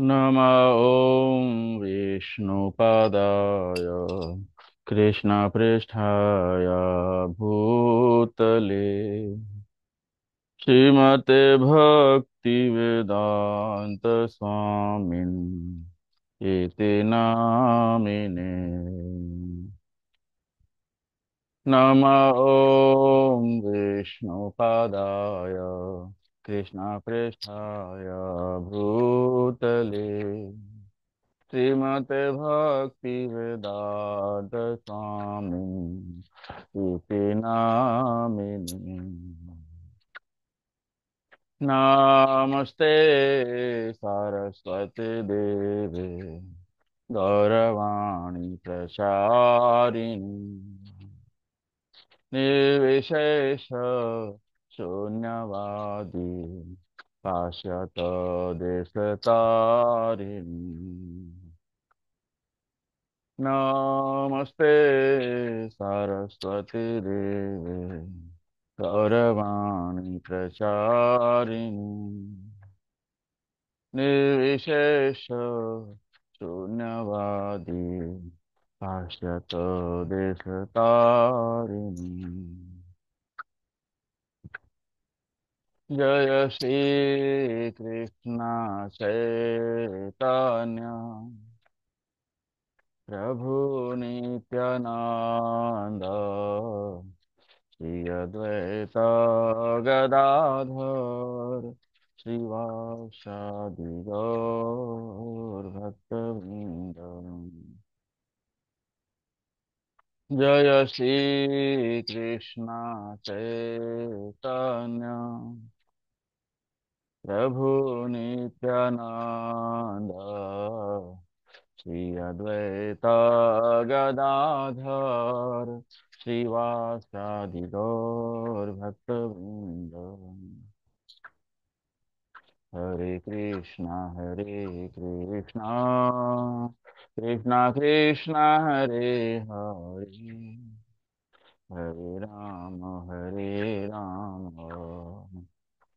नम ॐ विष्णुपादाय कृष्णपृष्ठाय भूतले श्रीमते भक्तिवेदान्तस्वामिन् एते नामिने नम ॐ विष्णुपादाय कृष्णापृष्ठाय भूतले स्वामी इति नामिनि नमस्ते सरस्वतीदेवे गौरवाणी प्रसारिणी निर्विशेष शून्यवादी पश्यत देशतारिणी नमस्ते सरस्वती देवे गौरवाणी प्रचारिणी निर्विशेष शून्यवादी पश्यत देशतारिणी जय श्री कृष्ण चैतन्य प्रभु नित्यानंद श्री गदाधर श्रीवासादि भक्तवृंद जय श्री कृष्ण चैतन्य प्रभु नित्यानन्द श्री अद्वैता गदाधर श्रीवासादि हरे कृष्ण हरे कृष्ण कृष्ण कृष्ण हरे हरे हरे राम हरे राम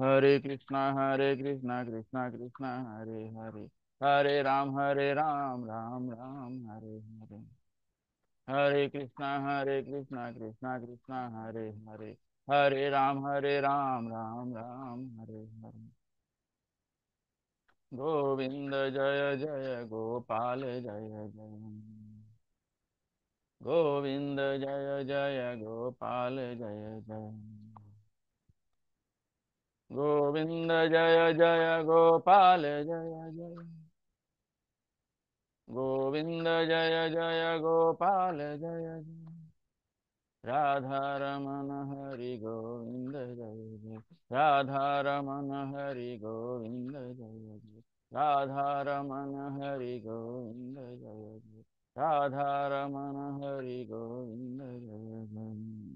हरे कृष्णा हरे कृष्णा कृष्णा कृष्णा हरे हरे हरे राम हरे राम राम राम हरे हरे हरे कृष्णा हरे कृष्णा कृष्णा कृष्णा हरे हरे हरे राम हरे राम राम राम हरे हरे गोविंद जय जय गोपाल जय जय गोविंद जय जय गोपाल जय जय गोविंद जय जय गोपाल जय जय गोविंद जय जय गोपाल जय जय राधा रमन हरि गोविंद जय जय राधा रमन हरि गोविंद जय जय राधा रमन हरि गोविंद जय जय राधा रमन हरि गोविंद जय जय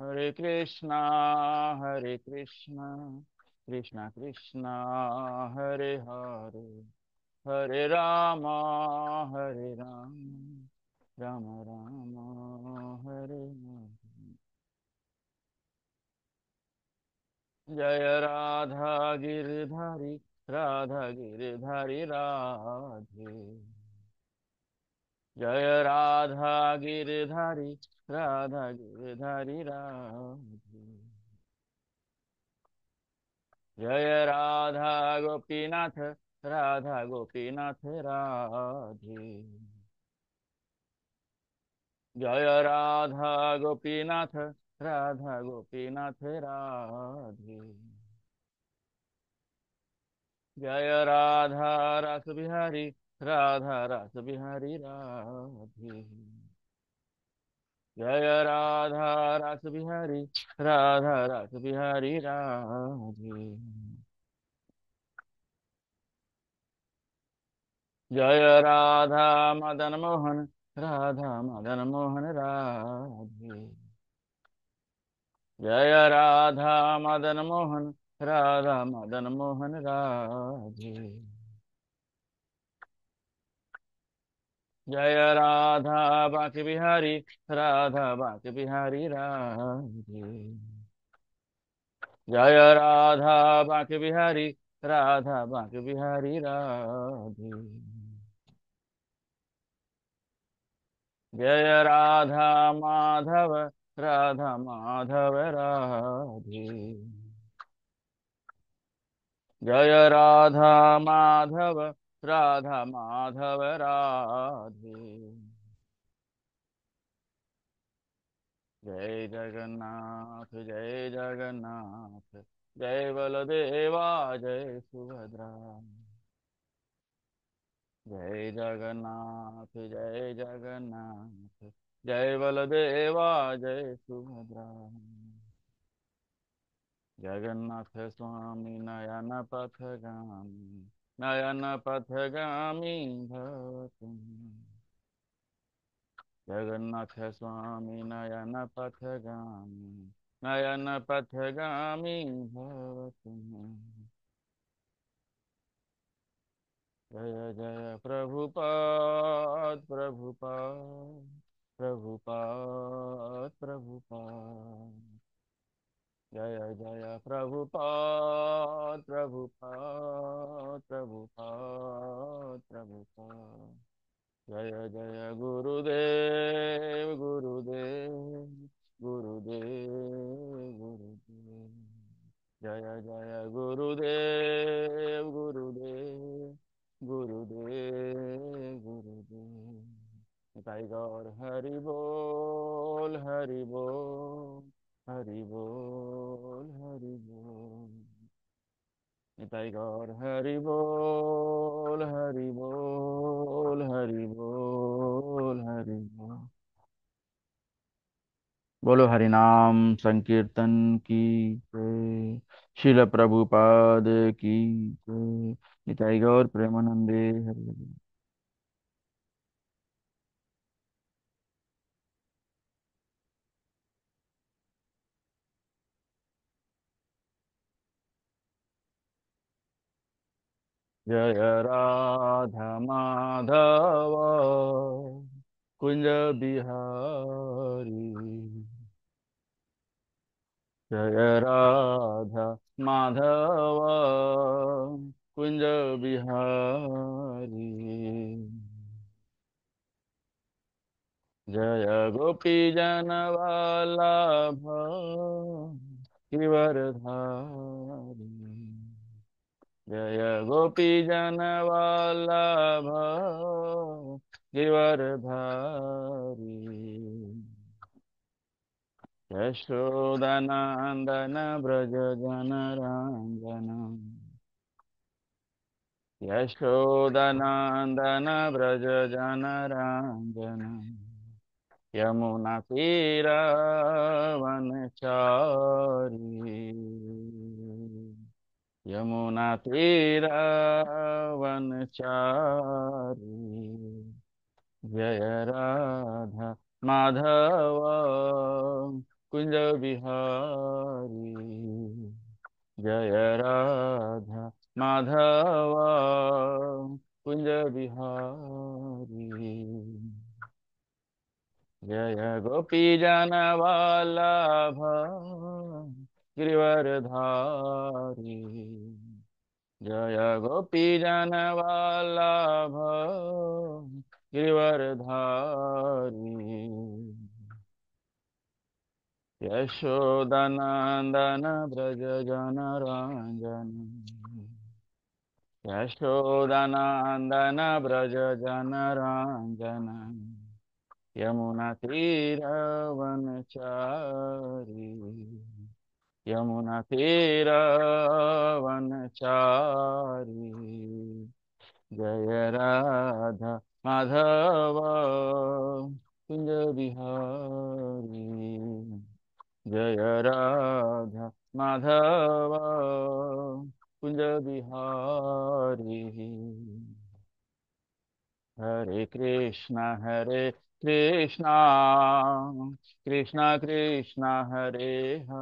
हरे कृष्णा हरे कृष्ण कृष्ण कृष्ण हरे हरे हरे राम हरे राम राम राम हरे जय राधा गिरि राधा गिरि राधे जय राधा गिरधारी राधा गिरधारी राधे जय राधा गोपीनाथ राधा गोपीनाथ राधे जय राधा गोपीनाथ राधा गोपीनाथ राधे जय राधा रस बिहारी राधा रास बिहारी राधे जय राधा रास बिहारी राधा रास बिहारी राधे जय राधा मदन मोहन राधा मदन मोहन राधे जय राधा मदन मोहन राधा मदन मोहन राधे जय राधा बाकी बिहारी राधा बाक बिहारी राधे जय राधा बाकी बिहारी राधा बाक बिहारी राधे जय राधा माधव राधा माधव राधे जय राधा माधव राधा माधव राधे जय जगन्नाथ जय जगन्नाथ जय बलदेवा जय सुभद्रा जय जगन्नाथ जय जगन्नाथ जय बलदेवा जय सुभद्रा जगन्नाथ स्वामी नयन पथ गामी नयन पथ भवतु जगन्नाथ स्वामी नयन नयन नयनपथगामी भवतु जय जय प्रभुपाद प्रभुपाद प्रभुपाद प्रभुपाद जय जय प्रभु पा प्रभु पा जय जय गुरुदेव गुरुदेव गुरुदेव गुरुदेव जय जय गुरुदेव गुरुदेव गुरुदेव गुरुदेव गाय गौर हरि बोल हरि बोल हरि बोल हरि बोल निताई गौर हरि बोल हरि बोल हरि बोल हरि बोल बोलो हरि नाम संकीर्तन की जय शिल प्रभुपाद की जय निताई गौर प्रेमानंदे हरि बोल जय राधा माधव कुंज बिहारी जय राधा माधव कुंज बिहारी जय गोपी जनवाला वाला किवर धारी जय गोपी जनवल्लभ गिवर भारी यशोदनन्दन व्रज जनरञ्जन यशोदनन्दन व्रज जनरञ्जन यमुनतीरावनचारी यमुना तीरावन चारी जय राधा माधव कुंज बिहारी जय राधा माधव कुंज बिहारी जय गोपी जन भा धारी जय गोपी जनवल्लभ गिरिवरधारी यशोदनन्दन व्रज जनरञ्जन यशोदनन्दन व्रज जनरञ्जन चारी यमुना तीरावन जय राधा माधव कुंज बिहारी जय राधा माधव कुंज बिहारी हरे कृष्णा हरे कृष्णा कृष्णा कृष्णा हरे हरे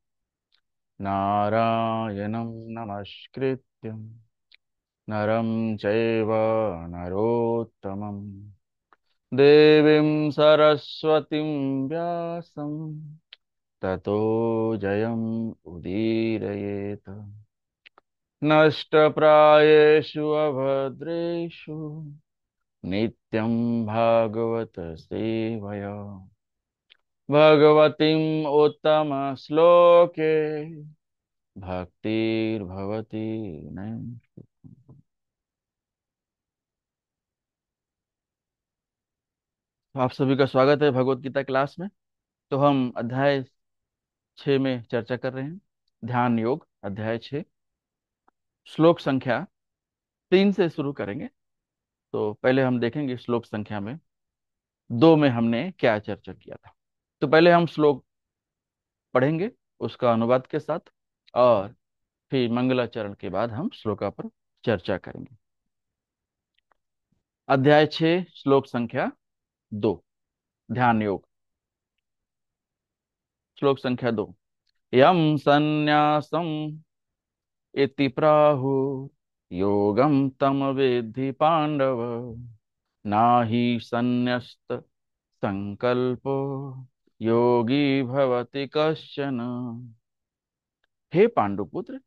नारायणं नमस्कृत्यं नरं चैव नरोत्तमं देवीं सरस्वतीं व्यासं ततो जयम् उदीरयेत् नष्टप्रायेषु अभद्रेषु नित्यं भागवत सेवया भगवतीम् उत्तमश्लोके भक्तिर्भवति नयम् आप सभी का स्वागत है भगवत गीता क्लास में तो हम अध्याय छ में चर्चा कर रहे हैं ध्यान योग अध्याय छ श्लोक संख्या तीन से शुरू करेंगे तो पहले हम देखेंगे श्लोक संख्या में दो में हमने क्या चर्चा किया था तो पहले हम श्लोक पढ़ेंगे उसका अनुवाद के साथ और फिर मंगलाचरण के बाद हम श्लोका पर चर्चा करेंगे अध्याय छ श्लोक संख्या दो ध्यान योग श्लोक संख्या दो यम संन्यासम इति प्राहु योगम तम वेद्धि पांडव ना ही संन्यस्त संकल्प योगी भवति कश्चन हे पांडुपुत्र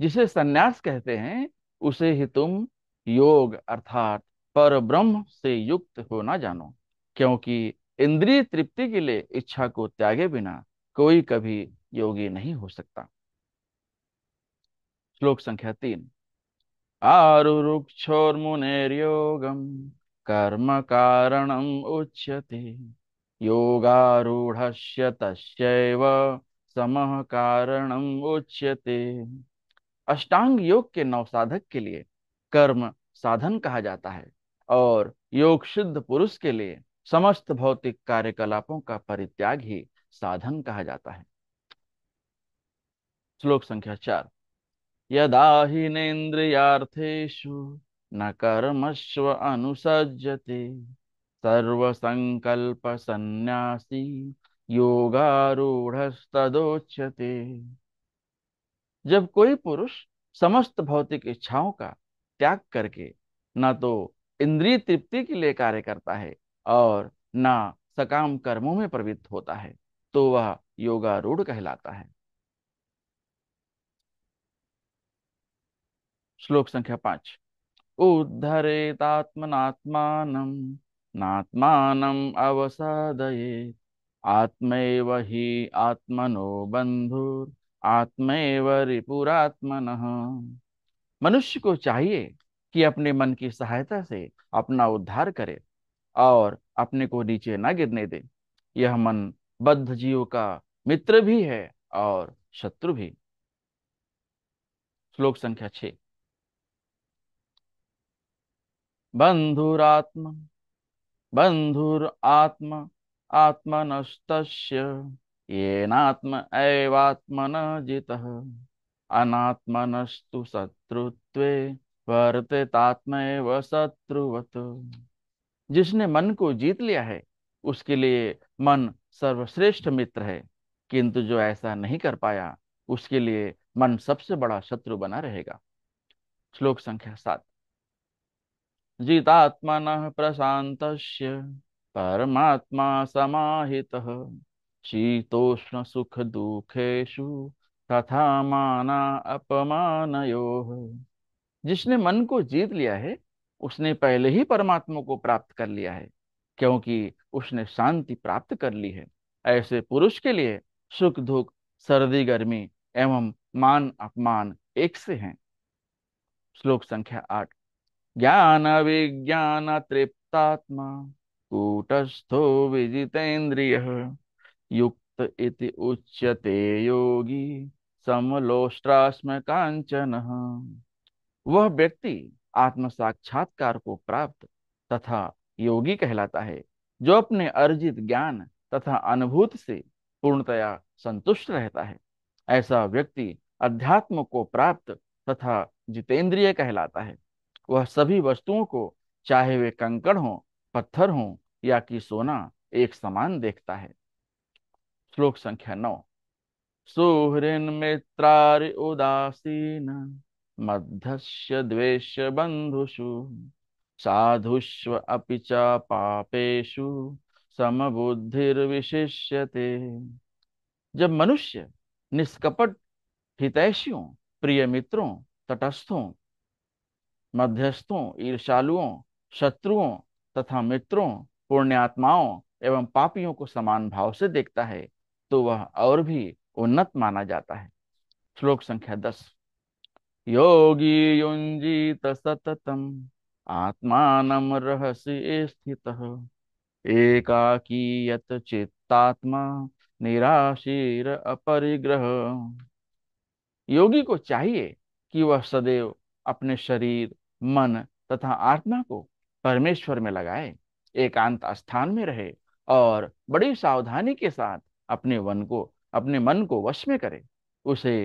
जिसे सन्यास कहते हैं उसे ही तुम योग अर्थात पर ब्रह्म से युक्त होना जानो क्योंकि इंद्रिय तृप्ति के लिए इच्छा को त्यागे बिना कोई कभी योगी नहीं हो सकता श्लोक संख्या तीन योगम कर्म कारणम उच्यते योगारूढ़ उच्यते अष्टांग योग के नव साधक के लिए कर्म साधन कहा जाता है और योग शुद्ध पुरुष के लिए समस्त भौतिक कार्यकलापों का परित्याग ही साधन कहा जाता है श्लोक संख्या चार यदा हिनेन्द्रियार्थेषु न कर्मस्व अनुसजते सर्वसंकल्पसन्यासी योगारूढ़ोच्यते जब कोई पुरुष समस्त भौतिक इच्छाओं का त्याग करके न तो इंद्रिय तृप्ति के लिए कार्य करता है और न सकाम कर्मों में प्रवृत्त होता है तो वह योगारूढ़ कहलाता है श्लोक संख्या पांच उद्धरेतात्मनात्मानम् नात्मानम् अवसादये आत्मैव हि आत्मनो बंधु आत्मैव रिपुरात्मनः मनुष्य को चाहिए कि अपने मन की सहायता से अपना उद्धार करे और अपने को नीचे न गिरने दे यह मन बद्ध जीव का मित्र भी है और शत्रु भी श्लोक संख्या छ बंधुरात्मा बन्धुरात्म आत्मनस्तस्य येनात्म एवात्मन जितः अनात्मनस्तु शत्रुत्वे वर्तितात्म शत्रुवत जिसने मन को जीत लिया है उसके लिए मन सर्वश्रेष्ठ मित्र है किंतु जो ऐसा नहीं कर पाया उसके लिए मन सबसे बड़ा शत्रु बना रहेगा श्लोक संख्या सात जितात्मनः प्रशान्तस्य परमात्मा समाहितः शीतोष्णसुखदुःखेषु तथा माना अपमानयोः जिसने मन को जीत लिया है उसने पहले ही परमात्मा को प्राप्त कर लिया है क्योंकि उसने शांति प्राप्त कर ली है ऐसे पुरुष के लिए सुख दुख सर्दी गर्मी एवं मान अपमान एक से हैं श्लोक संख्या आठ तृप्तात्मा कूटस्थो विजितेन्द्रिय युक्त इति उच्यते योगी समलोष्ट्रास्म कांचन वह व्यक्ति आत्म साक्षात्कार को प्राप्त तथा योगी कहलाता है जो अपने अर्जित ज्ञान तथा अनुभूत से पूर्णतया संतुष्ट रहता है ऐसा व्यक्ति अध्यात्म को प्राप्त तथा जितेंद्रिय कहलाता है वह सभी वस्तुओं को चाहे वे कंकड़ हों पत्थर हों या कि सोना एक समान देखता है श्लोक संख्या नौ सुहृन मित्र उदासीन मध्य द्वेश बंधुषु साधुष्व अपिचा पापेशु समबुद्धिर्विशिष्यते जब मनुष्य निष्कपट हितैषियों प्रिय मित्रों तटस्थों मध्यस्थों ईर्षालुओं शत्रुओं तथा मित्रों पुण्यात्माओं एवं पापियों को समान भाव से देखता है तो वह और भी उन्नत माना जाता है श्लोक संख्या दस योगी युंजीत सततम आत्मान रहस्य स्थित एकाकी चित्तात्मा निराशीर अपरिग्रह योगी को चाहिए कि वह सदैव अपने शरीर मन तथा आत्मा को परमेश्वर में लगाए एकांत स्थान में रहे और बड़ी सावधानी के साथ अपने वन को अपने मन को वश में करे उसे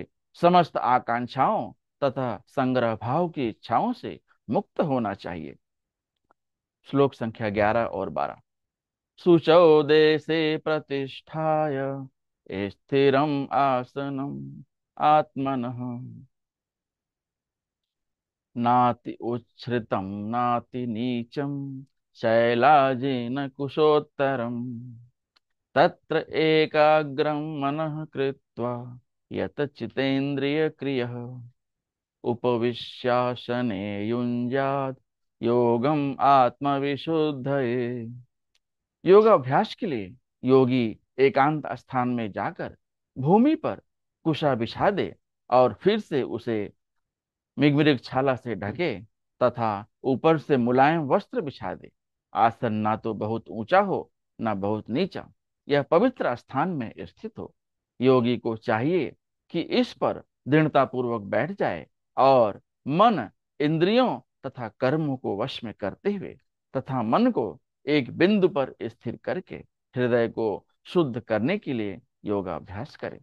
समस्त आकांक्षाओं तथा संग्रह भाव की इच्छाओं से मुक्त होना चाहिए श्लोक संख्या ग्यारह और बारह शुचौ देशे प्रतिष्ठा स्थिर आसनम आत्मन नाति उच्छ्रितं नाति नीचं शैलाजेन कुशोत्तरम् तत्र एकाग्रं मनः कृत्वा यत चितेन्द्रियक्रियः उपविश्यासने युञ्जात् योगम आत्मविशुद्धये अभ्यास के लिए योगी एकांत स्थान में जाकर भूमि पर कुशा बिछा दे और फिर से उसे मिगमिरिक छाला से ढके तथा ऊपर से मुलायम वस्त्र बिछा दे आसन ना तो बहुत ऊंचा हो ना बहुत नीचा यह पवित्र स्थान में स्थित हो योगी को चाहिए कि इस पर दृढ़तापूर्वक बैठ जाए और मन इंद्रियों तथा कर्मों को वश में करते हुए तथा मन को एक बिंदु पर स्थिर करके हृदय को शुद्ध करने के लिए योगाभ्यास करें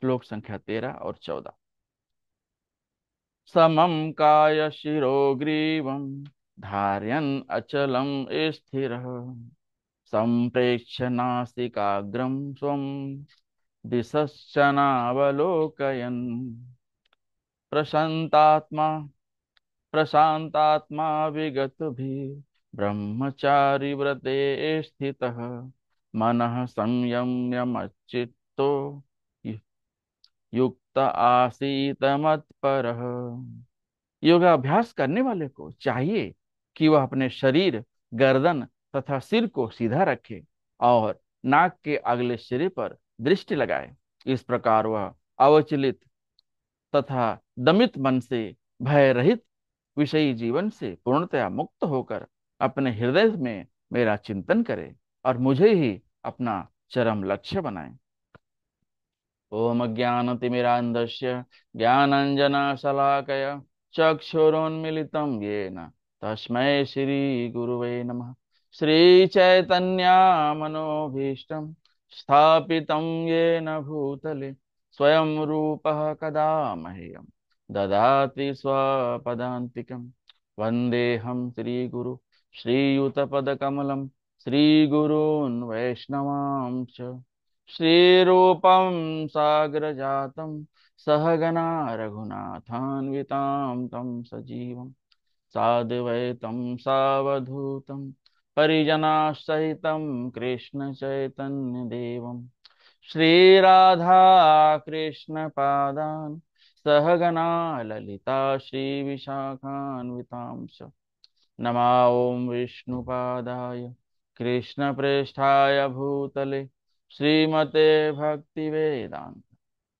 श्लोक संख्या तेरह और चौदह समम काय शिरो समं कायशिरोग्रीवं संप्रेक्ष अचलं स्व सम्प्रेक्ष्य प्रशांतात्मा प्रशांतात्मा विगत भी ब्रह्मचारी व्रते स्थित मन संयम्यमच्चित्तो युक् युक्त आसीत मत्पर योगाभ्यास करने वाले को चाहिए कि वह अपने शरीर गर्दन तथा सिर को सीधा रखे और नाक के अगले सिरे पर दृष्टि लगाए इस प्रकार वह अवचलित तथा दमित मन से भय रहित विषयी जीवन से पूर्णतया मुक्त होकर अपने हृदय में मेरा चिंतन करे और मुझे ही अपना चरम लक्ष्य बनाए ओम ज्ञानतिमिरान्धस्य ज्ञानञ्जनशलाकय चक्षुरोन्मिलितं येन तस्मै श्रीगुरुवे नमः श्रीचैतन्यामनोभीष्टं स्थापितं येन भूतले स्वयं रूपः कदा मह्यं ददाति स्वपदान्तिकं वन्देऽहं श्रीगुरु श्रीयुतपदकमलं श्रीगुरून् वैष्णवां श्रीरूपं सागरजातं सहगना रघुनाथान्वितां तं सजीवं साधुवैतं सावधूतं परिजनासहितं कृष्णचैतन्यदेवं श्रीराधाकृष्णपादान् सहगना ललिता श्री च नमा ॐ विष्णुपादाय कृष्णप्रेष्ठाय भूतले श्रीमते भक्ति वेदांत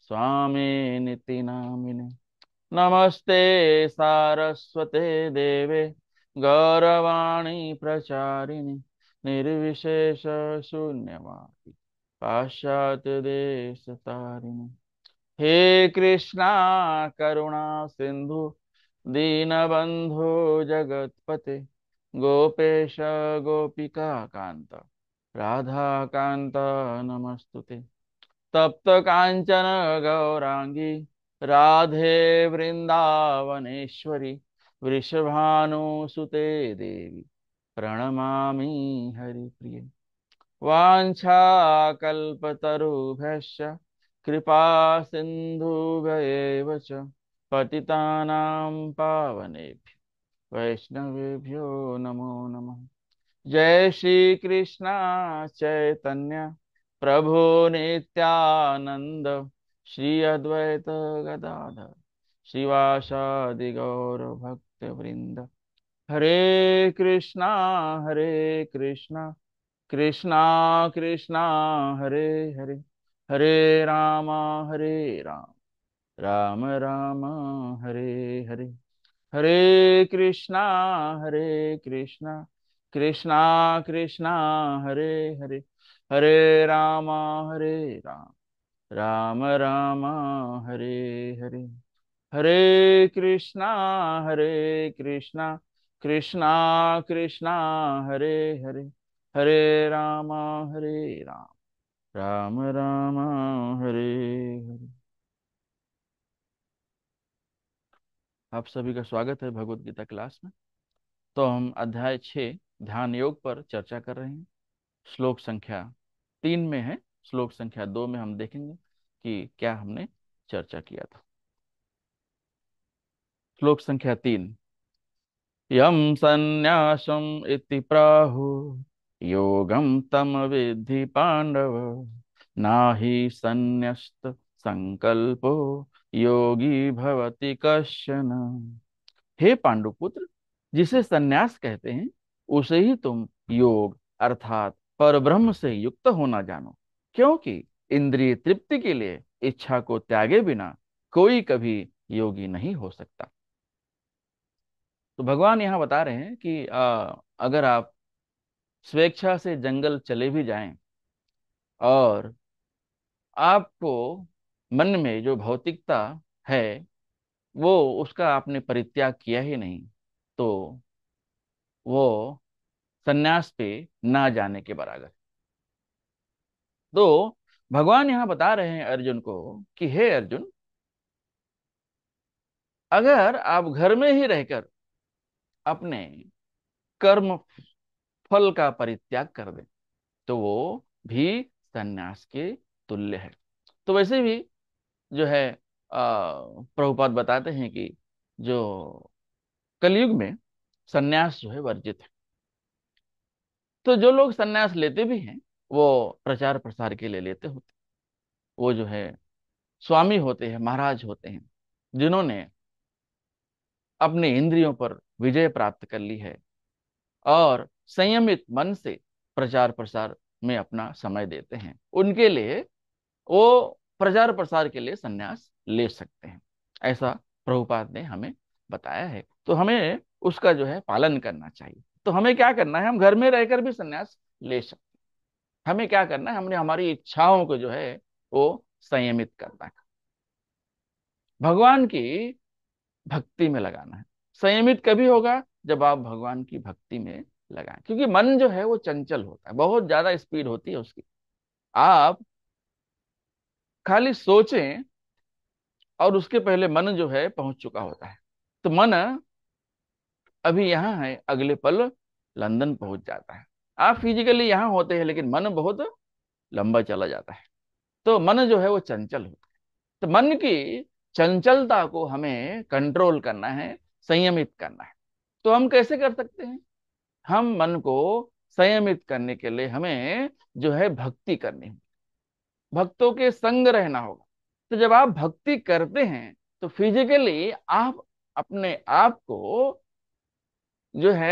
स्वामी निति नामिने नमस्ते सारस्वते देवे गौरवाणी प्रचारिणि निर्विशेषशून्यवादि पाश्चात्यदेशतारिणि हे कृष्णा करुणा सिंधु दीनबन्धो जगतपते गोपेश गोपिका गोपिकान्त राधाकान्त नमस्तुते कांचन गौरांगी राधे वृन्दावनेश्वरि वृषभानुसुते देवी प्रणमा हरिप्रिय वाञ्छाकल्पतरुभ्यश्च कृपासिन्धुभ्य एव च पावनेभ्य वैष्णवेभ्यो नमो नमः जय श्री कृष्ण चैतन्य प्रभु नित्यानंद श्री अद्वैत गदाधर शिवासादि गौर भक्त वृंद हरे कृष्णा हरे कृष्णा कृष्णा कृष्णा हरे हरे हरे राम हरे राम राम राम हरे हरे हरे कृष्णा हरे कृष्णा कृष्णा कृष्णा हरे हरे हरे रामा हरे राम राम रामा हरे हरे हरे कृष्णा हरे कृष्णा कृष्णा कृष्णा हरे हरे हरे रामा हरे राम राम राम हरे हरे आप सभी का स्वागत है भगवत गीता क्लास में तो हम अध्याय छः ध्यान योग पर चर्चा कर रहे हैं श्लोक संख्या तीन में है श्लोक संख्या दो में हम देखेंगे कि क्या हमने चर्चा किया था श्लोक संख्या तीन यम संन्यासम इति प्राहु योगम तम विधि पांडव ना ही संन्यस्त संकल्पो योगी भवति कश्चन हे पांडुपुत्र जिसे सन्यास कहते हैं उसे ही तुम योग अर्थात पर ब्रह्म से युक्त होना जानो क्योंकि इंद्रिय तृप्ति के लिए इच्छा को त्यागे बिना कोई कभी योगी नहीं हो सकता तो भगवान यहां बता रहे हैं कि आ, अगर आप स्वेच्छा से जंगल चले भी जाएं और आपको मन में जो भौतिकता है वो उसका आपने परित्याग किया ही नहीं तो वो सन्यास पे ना जाने के बराबर तो भगवान यहां बता रहे हैं अर्जुन को कि हे अर्जुन अगर आप घर में ही रहकर अपने कर्म फल का परित्याग कर दें तो वो भी सन्यास के तुल्य है तो वैसे भी जो है प्रभुपाद बताते हैं कि जो कलयुग में सन्यास जो है वर्जित है तो जो लोग सन्यास लेते भी हैं वो प्रचार प्रसार के लिए लेते होते वो जो है स्वामी होते हैं महाराज होते हैं जिन्होंने अपने इंद्रियों पर विजय प्राप्त कर ली है और संयमित मन से प्रचार प्रसार में अपना समय देते हैं उनके लिए वो प्रचार प्रसार के लिए संन्यास ले सकते हैं ऐसा प्रभुपाद ने हमें बताया है तो हमें उसका जो है पालन करना चाहिए तो हमें क्या करना है हम घर में रहकर भी संन्यास ले सकते हमें क्या करना है हमने हमारी इच्छाओं को जो है वो संयमित करना है भगवान की भक्ति में लगाना है संयमित कभी होगा जब आप भगवान की भक्ति में लगाएं क्योंकि मन जो है वो चंचल होता है बहुत ज्यादा स्पीड होती है उसकी आप खाली सोचें और उसके पहले मन जो है पहुंच चुका होता है तो मन अभी यहाँ है अगले पल लंदन पहुंच जाता है आप फिजिकली यहाँ होते हैं लेकिन मन बहुत लंबा चला जाता है तो मन जो है वो चंचल होता है तो मन की चंचलता को हमें कंट्रोल करना है संयमित करना है तो हम कैसे कर सकते हैं हम मन को संयमित करने के लिए हमें जो है भक्ति करनी होगी भक्तों के संग रहना होगा तो जब आप भक्ति करते हैं तो फिजिकली आप अपने आप को जो है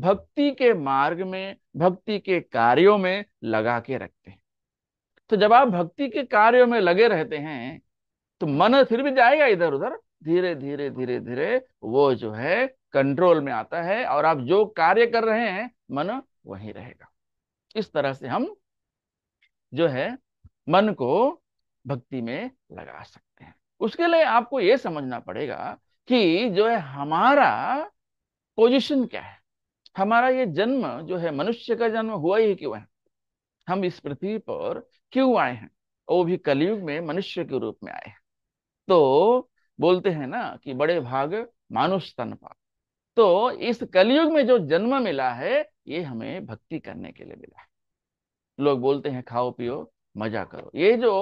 भक्ति के मार्ग में भक्ति के कार्यों में लगा के रखते हैं तो जब आप भक्ति के कार्यों में लगे रहते हैं तो मन फिर भी जाएगा इधर उधर धीरे धीरे धीरे धीरे वो जो है कंट्रोल में आता है और आप जो कार्य कर रहे हैं मन वहीं रहेगा इस तरह से हम जो है मन को भक्ति में लगा सकते हैं उसके लिए आपको ये समझना पड़ेगा कि जो है हमारा पोजीशन क्या है हमारा ये जन्म जो है मनुष्य का जन्म हुआ ही क्यों है हम इस पृथ्वी पर क्यों आए हैं वो भी कलयुग में मनुष्य के रूप में आए हैं तो बोलते हैं ना कि बड़े भाग मानुष तनपा तो इस कलयुग में जो जन्म मिला है ये हमें भक्ति करने के लिए मिला है लोग बोलते हैं खाओ पियो मजा करो ये जो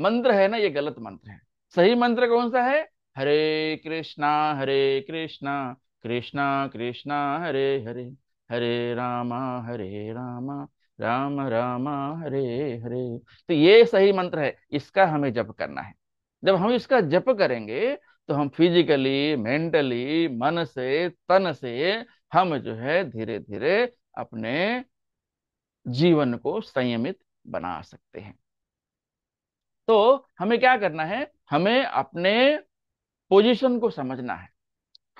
मंत्र है ना ये गलत मंत्र है सही मंत्र कौन सा है हरे कृष्णा हरे कृष्णा कृष्णा कृष्णा हरे हरे हरे रामा हरे रामा राम रामा हरे हरे तो ये सही मंत्र है इसका हमें जप करना है जब हम इसका जप करेंगे तो हम फिजिकली मेंटली मन से तन से हम जो है धीरे धीरे अपने जीवन को संयमित बना सकते हैं तो हमें क्या करना है हमें अपने पोजीशन को समझना है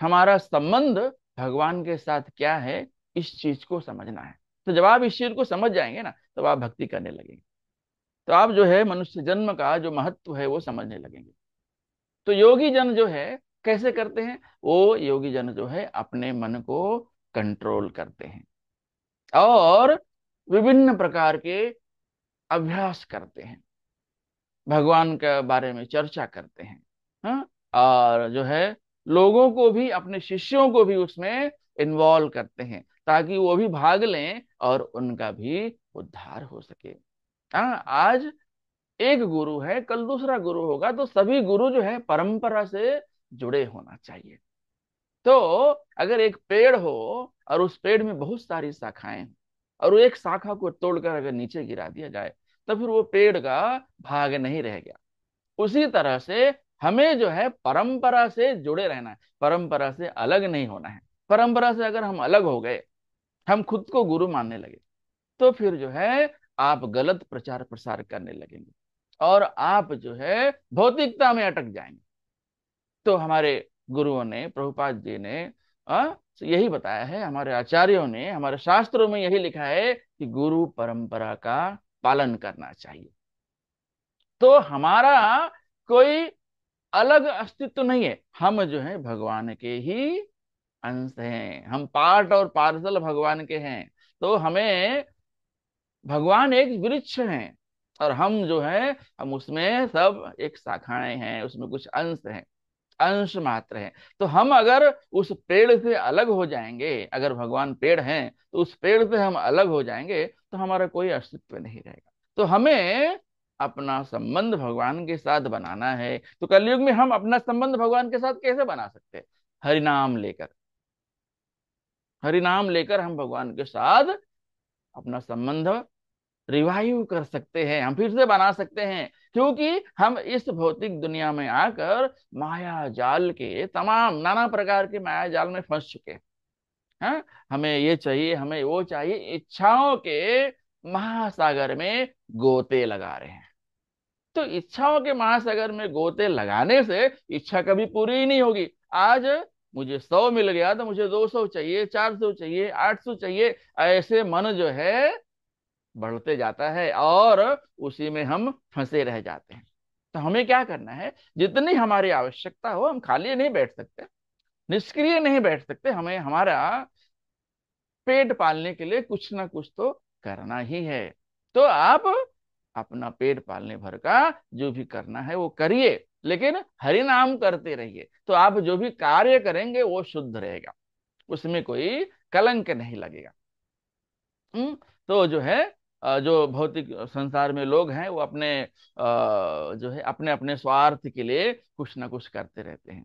हमारा संबंध भगवान के साथ क्या है इस चीज को समझना है तो जब आप इस चीज को समझ जाएंगे ना तब तो आप भक्ति करने लगेंगे तो आप जो है मनुष्य जन्म का जो महत्व है वो समझने लगेंगे तो योगी जन जो है कैसे करते हैं वो योगी जन जो है अपने मन को कंट्रोल करते हैं और विभिन्न प्रकार के अभ्यास करते हैं भगवान के बारे में चर्चा करते हैं हा? और जो है लोगों को भी अपने शिष्यों को भी उसमें इन्वॉल्व करते हैं ताकि वो भी भाग लें और उनका भी उद्धार हो सके आ, हाँ, आज एक गुरु है कल दूसरा गुरु होगा तो सभी गुरु जो है परंपरा से जुड़े होना चाहिए तो अगर एक पेड़ हो और उस पेड़ में बहुत सारी शाखाएं और एक शाखा को तोड़कर अगर नीचे गिरा दिया जाए तो फिर वो पेड़ का भाग नहीं रह गया उसी तरह से हमें जो है परंपरा से जुड़े रहना है परंपरा से अलग नहीं होना है परंपरा से अगर हम अलग हो गए हम खुद को गुरु मानने लगे तो फिर जो है आप गलत प्रचार प्रसार करने लगेंगे और आप जो है भौतिकता में अटक जाएंगे तो हमारे गुरुओं ने प्रभुपाद जी ने आ, यही बताया है हमारे आचार्यों ने हमारे शास्त्रों में यही लिखा है कि गुरु परंपरा का पालन करना चाहिए तो हमारा कोई अलग अस्तित्व नहीं है हम जो है भगवान के ही अंश हैं हम पार्ट और पार्सल भगवान के हैं तो हमें भगवान एक वृक्ष हैं और हम जो है हम उसमें सब एक शाखाएं हैं उसमें कुछ अंश हैं अंश मात्र हैं तो हम अगर उस पेड़ से अलग हो जाएंगे अगर भगवान पेड़ हैं तो उस पेड़ से हम अलग हो जाएंगे तो हमारा कोई अस्तित्व नहीं रहेगा तो हमें अपना संबंध भगवान के साथ बनाना है तो कलयुग में हम अपना संबंध भगवान के साथ कैसे बना सकते हैं हरिनाम लेकर हरिनाम लेकर हम भगवान के साथ अपना संबंध रिवाइव कर सकते हैं हम फिर से बना सकते हैं क्योंकि हम इस भौतिक दुनिया में आकर माया जाल के तमाम नाना प्रकार के माया जाल में फंस चुके हैं हाँ, हमें ये चाहिए हमें वो चाहिए इच्छाओं के महासागर में गोते लगा रहे हैं तो इच्छाओं के महासागर में गोते लगाने से इच्छा कभी पूरी ही नहीं होगी आज मुझे सौ मिल गया तो मुझे दो सौ चाहिए चार सौ चाहिए आठ सौ चाहिए ऐसे मन जो है बढ़ते जाता है और उसी में हम फंसे रह जाते हैं तो हमें क्या करना है जितनी हमारी आवश्यकता हो हम खाली नहीं बैठ सकते निष्क्रिय नहीं बैठ सकते हमें हमारा पेट पालने के लिए कुछ ना कुछ तो करना ही है तो आप अपना पेट पालने भर का जो भी करना है वो करिए लेकिन हरि नाम करते रहिए तो आप जो भी कार्य करेंगे वो शुद्ध रहेगा उसमें कोई कलंक नहीं लगेगा हम्म, तो जो है जो भौतिक संसार में लोग हैं वो अपने जो है अपने अपने स्वार्थ के लिए कुछ ना कुछ करते रहते हैं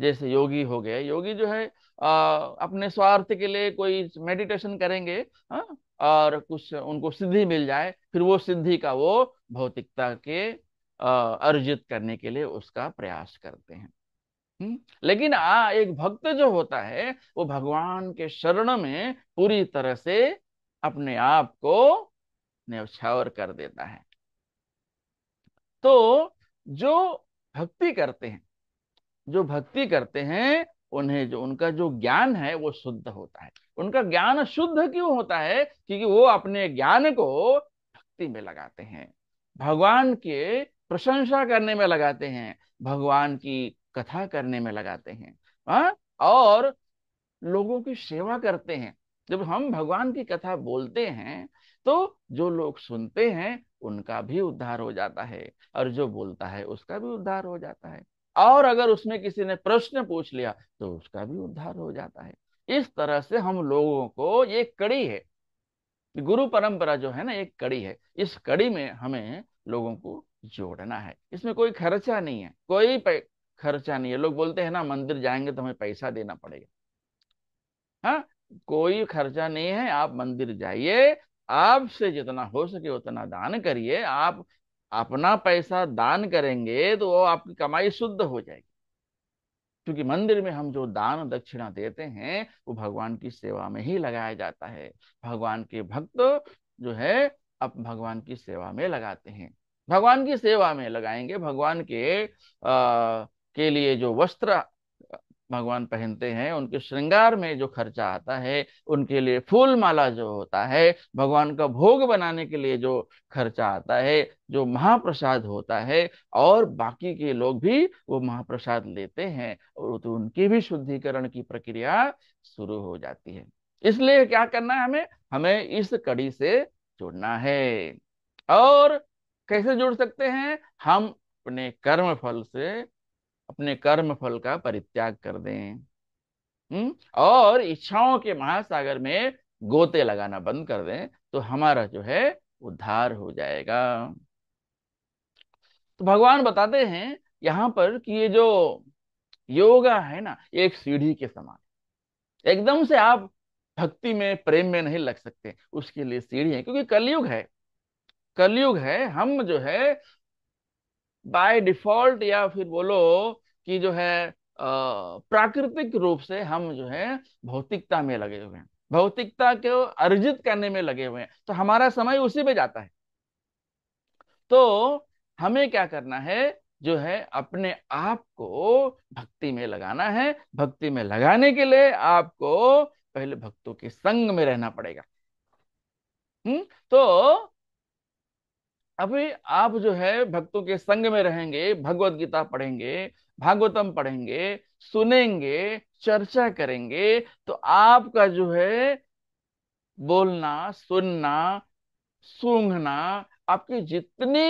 जैसे योगी हो गए योगी जो है अपने स्वार्थ के लिए कोई मेडिटेशन करेंगे हाँ, और कुछ उनको सिद्धि मिल जाए फिर वो सिद्धि का वो भौतिकता के अर्जित करने के लिए उसका प्रयास करते हैं लेकिन आ हाँ, एक भक्त जो होता है वो भगवान के शरण में पूरी तरह से अपने आप को न्यौछावर कर देता है तो जो भक्ति करते हैं जो भक्ति करते हैं उन्हें जो उनका जो ज्ञान है वो शुद्ध होता है उनका ज्ञान शुद्ध क्यों होता है क्योंकि वो अपने ज्ञान को भक्ति में लगाते हैं भगवान के प्रशंसा करने में लगाते हैं भगवान की कथा करने में लगाते हैं आ? हाँ? और लोगों की सेवा करते हैं जब हम भगवान की कथा बोलते हैं तो जो लोग सुनते हैं उनका भी उद्धार हो जाता है और जो बोलता है उसका भी उद्धार हो जाता है और अगर उसमें किसी ने प्रश्न पूछ लिया तो उसका भी उद्धार हो जाता है इस तरह से हम लोगों को ये कड़ी है गुरु परंपरा जो है ना एक कड़ी है इस कड़ी में हमें लोगों को जोड़ना है इसमें कोई खर्चा नहीं है कोई खर्चा नहीं है लोग बोलते हैं ना मंदिर जाएंगे तो हमें पैसा देना पड़ेगा हाँ कोई खर्चा नहीं है आप मंदिर जाइए आपसे जितना हो सके उतना दान करिए आप अपना पैसा दान करेंगे तो वो आपकी कमाई शुद्ध हो जाएगी क्योंकि मंदिर में हम जो दान दक्षिणा देते हैं वो भगवान की सेवा में ही लगाया जाता है भगवान के भक्त जो है अब भगवान की सेवा में लगाते हैं भगवान की सेवा में लगाएंगे भगवान के आ, के लिए जो वस्त्र भगवान पहनते हैं उनके श्रृंगार में जो खर्चा आता है उनके लिए फूल माला जो होता है भगवान का भोग बनाने के लिए जो खर्चा आता है जो महाप्रसाद होता है और बाकी के लोग भी वो महाप्रसाद लेते हैं और तो उनकी भी शुद्धिकरण की प्रक्रिया शुरू हो जाती है इसलिए क्या करना है हमें हमें इस कड़ी से जुड़ना है और कैसे जुड़ सकते हैं हम अपने कर्म फल से अपने कर्म फल का परित्याग कर दें हुँ? हम्म, और इच्छाओं के महासागर में गोते लगाना बंद कर दें तो हमारा जो है उद्धार हो जाएगा तो भगवान बताते हैं यहाँ पर कि ये जो योगा है ना एक सीढ़ी के समान एकदम से आप भक्ति में प्रेम में नहीं लग सकते उसके लिए सीढ़ी है क्योंकि कलयुग है कलयुग है हम जो है बाय डिफॉल्ट या फिर बोलो कि जो है प्राकृतिक रूप से हम जो है भौतिकता में लगे हुए हैं भौतिकता को अर्जित करने में लगे हुए हैं तो हमारा समय उसी में जाता है तो हमें क्या करना है जो है अपने आप को भक्ति में लगाना है भक्ति में लगाने के लिए आपको पहले भक्तों के संग में रहना पड़ेगा हम्म तो अभी आप जो है भक्तों के संग में रहेंगे भगवत गीता पढ़ेंगे भागवतम पढ़ेंगे सुनेंगे चर्चा करेंगे तो आपका जो है बोलना सुनना सूंघना आपकी जितनी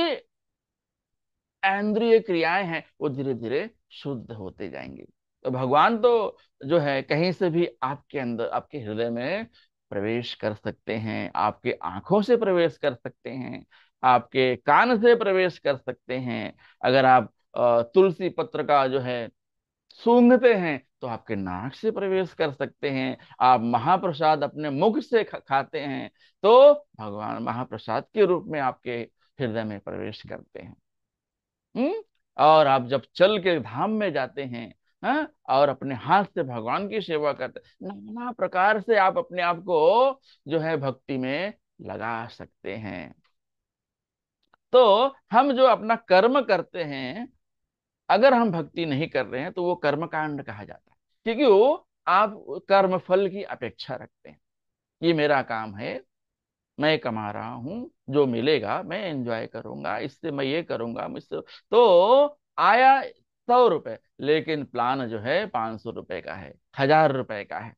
इंद्रिय क्रियाएं हैं वो धीरे धीरे शुद्ध होते जाएंगे तो भगवान तो जो है कहीं से भी आपके अंदर आपके हृदय में प्रवेश कर सकते हैं आपके आंखों से प्रवेश कर सकते हैं आपके कान से प्रवेश कर सकते हैं अगर आप तुलसी पत्र का जो है सूंघते हैं तो आपके नाक से प्रवेश कर सकते हैं आप महाप्रसाद अपने मुख से खाते हैं तो भगवान महाप्रसाद के रूप में आपके हृदय में प्रवेश करते हैं हुँ? और आप जब चल के धाम में जाते हैं हा? और अपने हाथ से भगवान की सेवा करते नाना प्रकार से आप अपने आप को जो है भक्ति में लगा सकते हैं तो हम जो अपना कर्म करते हैं अगर हम भक्ति नहीं कर रहे हैं तो वो कर्म कांड कहा जाता है क्योंकि वो आप कर्म फल की अपेक्षा रखते हैं ये मेरा काम है मैं कमा रहा हूं जो मिलेगा मैं एंजॉय करूंगा इससे मैं ये करूंगा मुझसे तो आया सौ रुपए लेकिन प्लान जो है पांच सौ रुपए का है हजार रुपए का है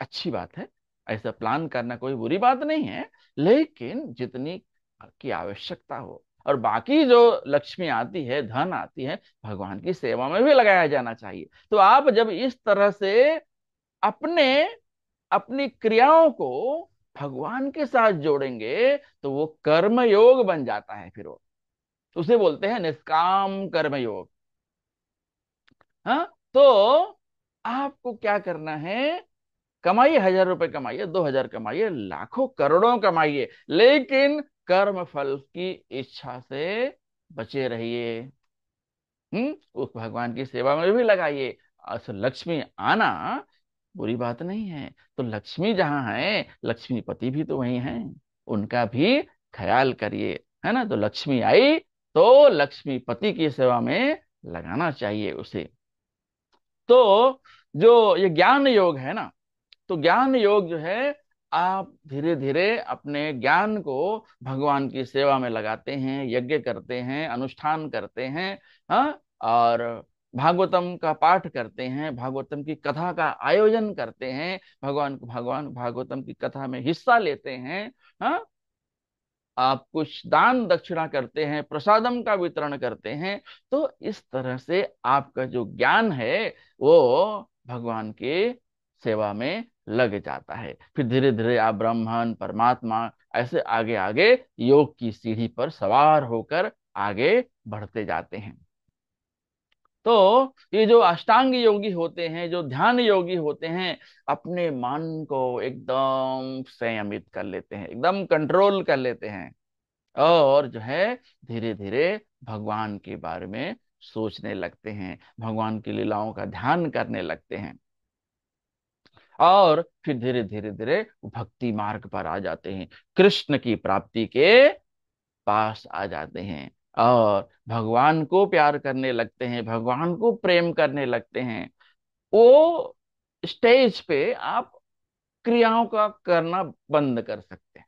अच्छी बात है ऐसा प्लान करना कोई बुरी बात नहीं है लेकिन जितनी की आवश्यकता हो और बाकी जो लक्ष्मी आती है धन आती है भगवान की सेवा में भी लगाया जाना चाहिए तो आप जब इस तरह से अपने अपनी क्रियाओं को भगवान के साथ जोड़ेंगे तो वो कर्म योग बन जाता है फिर वो तो उसे बोलते हैं निष्काम कर्म योग हाँ तो आपको क्या करना है कमाइए हजार रुपए कमाइए दो हजार कमाइए लाखों करोड़ों कमाइए लेकिन कर्म फल की इच्छा से बचे रहिए हम्म उस भगवान की सेवा में भी लगाइए असल लक्ष्मी आना बुरी बात नहीं है तो लक्ष्मी जहां है लक्ष्मी पति भी तो वही हैं उनका भी ख्याल करिए है ना तो लक्ष्मी आई तो लक्ष्मी पति की सेवा में लगाना चाहिए उसे तो जो ये ज्ञान योग है ना तो ज्ञान योग जो है आप धीरे धीरे अपने ज्ञान को भगवान की सेवा में लगाते हैं यज्ञ करते हैं अनुष्ठान करते हैं हा? और भागवतम का पाठ करते हैं भागवतम की कथा का आयोजन करते हैं भगवान भगवान भागवतम की कथा में हिस्सा लेते हैं हा? आप कुछ दान दक्षिणा करते हैं प्रसादम का वितरण करते हैं तो इस तरह से आपका जो ज्ञान है वो भगवान के सेवा में लग जाता है फिर धीरे धीरे आप ब्राह्मण परमात्मा ऐसे आगे आगे योग की सीढ़ी पर सवार होकर आगे बढ़ते जाते हैं तो ये जो अष्टांग योगी होते हैं जो ध्यान योगी होते हैं अपने मन को एकदम संयमित कर लेते हैं एकदम कंट्रोल कर लेते हैं और जो है धीरे धीरे भगवान के बारे में सोचने लगते हैं भगवान की लीलाओं का ध्यान करने लगते हैं और फिर धीरे धीरे धीरे भक्ति मार्ग पर आ जाते हैं कृष्ण की प्राप्ति के पास आ जाते हैं और भगवान को प्यार करने लगते हैं भगवान को प्रेम करने लगते हैं वो स्टेज पे आप क्रियाओं का करना बंद कर सकते हैं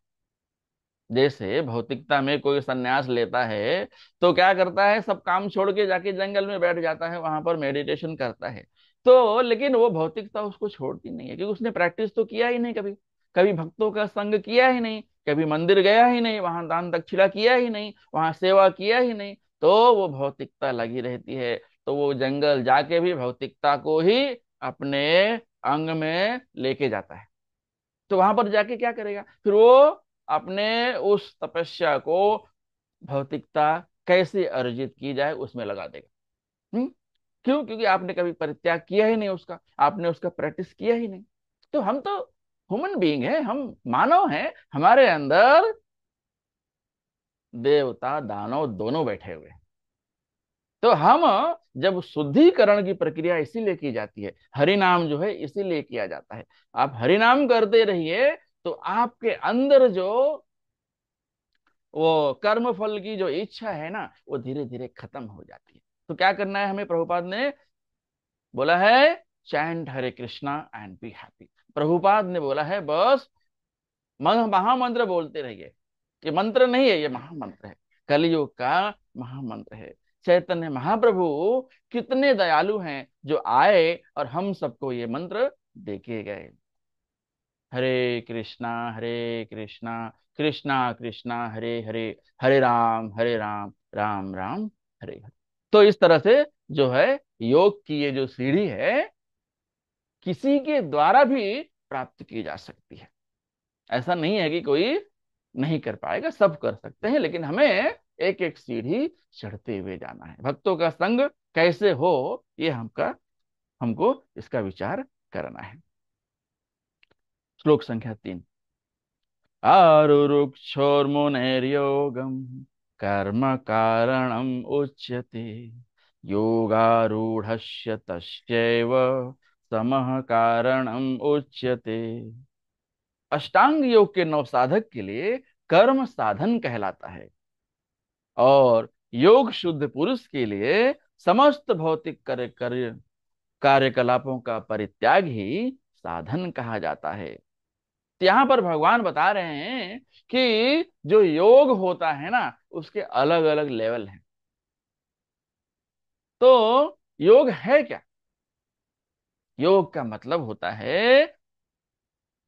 जैसे भौतिकता में कोई सन्यास लेता है तो क्या करता है सब काम छोड़ के जाके जंगल में बैठ जाता है वहां पर मेडिटेशन करता है तो लेकिन वो भौतिकता उसको छोड़ती नहीं है क्योंकि उसने प्रैक्टिस तो किया ही नहीं कभी कभी भक्तों का संग किया ही नहीं कभी मंदिर गया ही नहीं वहां दान दक्षिणा किया ही नहीं वहां सेवा किया ही नहीं तो वो भौतिकता लगी रहती है तो वो जंगल जाके भी भौतिकता को ही अपने अंग में लेके जाता है तो वहां पर जाके क्या करेगा फिर वो अपने उस तपस्या को भौतिकता कैसे अर्जित की जाए उसमें लगा देगा हम्म क्यों क्योंकि आपने कभी परित्याग किया ही नहीं उसका आपने उसका प्रैक्टिस किया ही नहीं तो हम तो ह्यूमन बीइंग है हम मानव हैं हमारे अंदर देवता दानव दोनों बैठे हुए तो हम जब शुद्धिकरण की प्रक्रिया इसीलिए की जाती है हरिनाम जो है इसीलिए किया जाता है आप हरिनाम करते रहिए तो आपके अंदर जो वो कर्म फल की जो इच्छा है ना वो धीरे धीरे खत्म हो जाती है तो क्या करना है हमें प्रभुपाद ने बोला है chant Hare Krishna and be happy Prabhupada ने बोला है बस महामंत्र बोलते रहिए ये मंत्र नहीं है ये महामंत्र है कलयुग का महामंत्र है चैतन्य महाप्रभु कितने दयालु हैं जो आए और हम सबको ये मंत्र देखे गए हरे कृष्णा हरे कृष्णा कृष्णा कृष्णा हरे हरे हरे राम हरे राम राम राम हरे हरे तो इस तरह से जो है योग की ये जो सीढ़ी है किसी के द्वारा भी प्राप्त की जा सकती है ऐसा नहीं है कि कोई नहीं कर पाएगा सब कर सकते हैं लेकिन हमें एक एक सीढ़ी चढ़ते हुए जाना है भक्तों का संग कैसे हो ये हमका हमको इसका विचार करना है श्लोक संख्या तीन योगम कारण उच्यते योगारूढ़ तस्यैव उच्यते अष्टांग योग के नव साधक के लिए कर्म साधन कहलाता है और योग शुद्ध पुरुष के लिए समस्त भौतिक कार्य कार्यकलापों का परित्याग ही साधन कहा जाता है तो पर भगवान बता रहे हैं कि जो योग होता है ना उसके अलग अलग लेवल हैं तो योग है क्या योग का मतलब होता है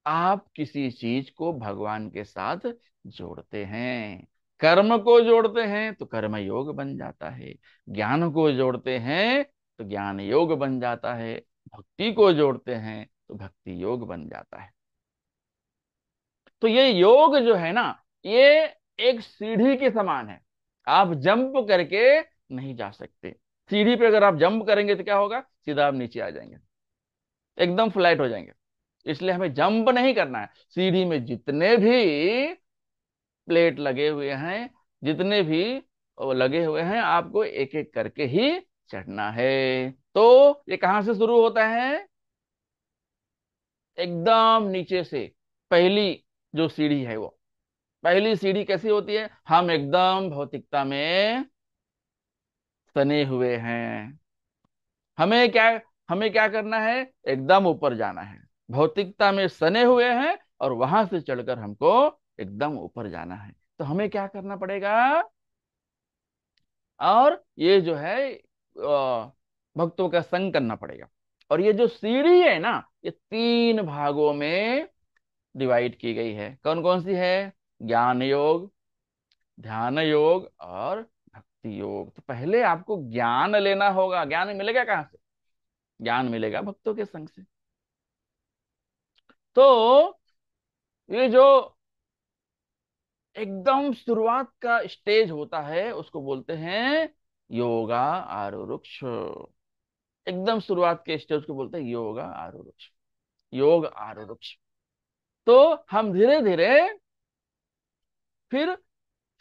आप किसी चीज को भगवान के साथ जोड़ते हैं कर्म को जोड़ते हैं तो कर्म योग बन जाता है ज्ञान को जोड़ते हैं तो ज्ञान योग बन जाता है भक्ति को जोड़ते हैं तो भक्ति योग बन जाता है तो ये योग जो है ना ये एक सीढ़ी के समान है आप जंप करके नहीं जा सकते सीढ़ी पे अगर आप जंप करेंगे तो क्या होगा सीधा आप नीचे आ जाएंगे एकदम फ्लैट हो जाएंगे इसलिए हमें जंप नहीं करना है सीढ़ी में जितने भी प्लेट लगे हुए हैं जितने भी लगे हुए हैं आपको एक एक करके ही चढ़ना है तो ये कहां से शुरू होता है एकदम नीचे से पहली जो सीढ़ी है वो पहली सीढ़ी कैसी होती है हम एकदम भौतिकता में तने हुए हैं हमें क्या हमें क्या करना है एकदम ऊपर जाना है भौतिकता में सने हुए हैं और वहां से चढ़कर हमको एकदम ऊपर जाना है तो हमें क्या करना पड़ेगा और ये जो है भक्तों का संग करना पड़ेगा और ये जो सीढ़ी है ना ये तीन भागों में डिवाइड की गई है कौन कौन सी है ज्ञान योग ध्यान योग और भक्ति योग तो पहले आपको ज्ञान लेना होगा ज्ञान मिलेगा कहां से ज्ञान मिलेगा भक्तों के संग से तो ये जो एकदम शुरुआत का स्टेज होता है उसको बोलते हैं योगा आरुरुक्ष एकदम शुरुआत के स्टेज को बोलते हैं योगा आरुरुक्ष योग आरुरुक्ष तो हम धीरे धीरे फिर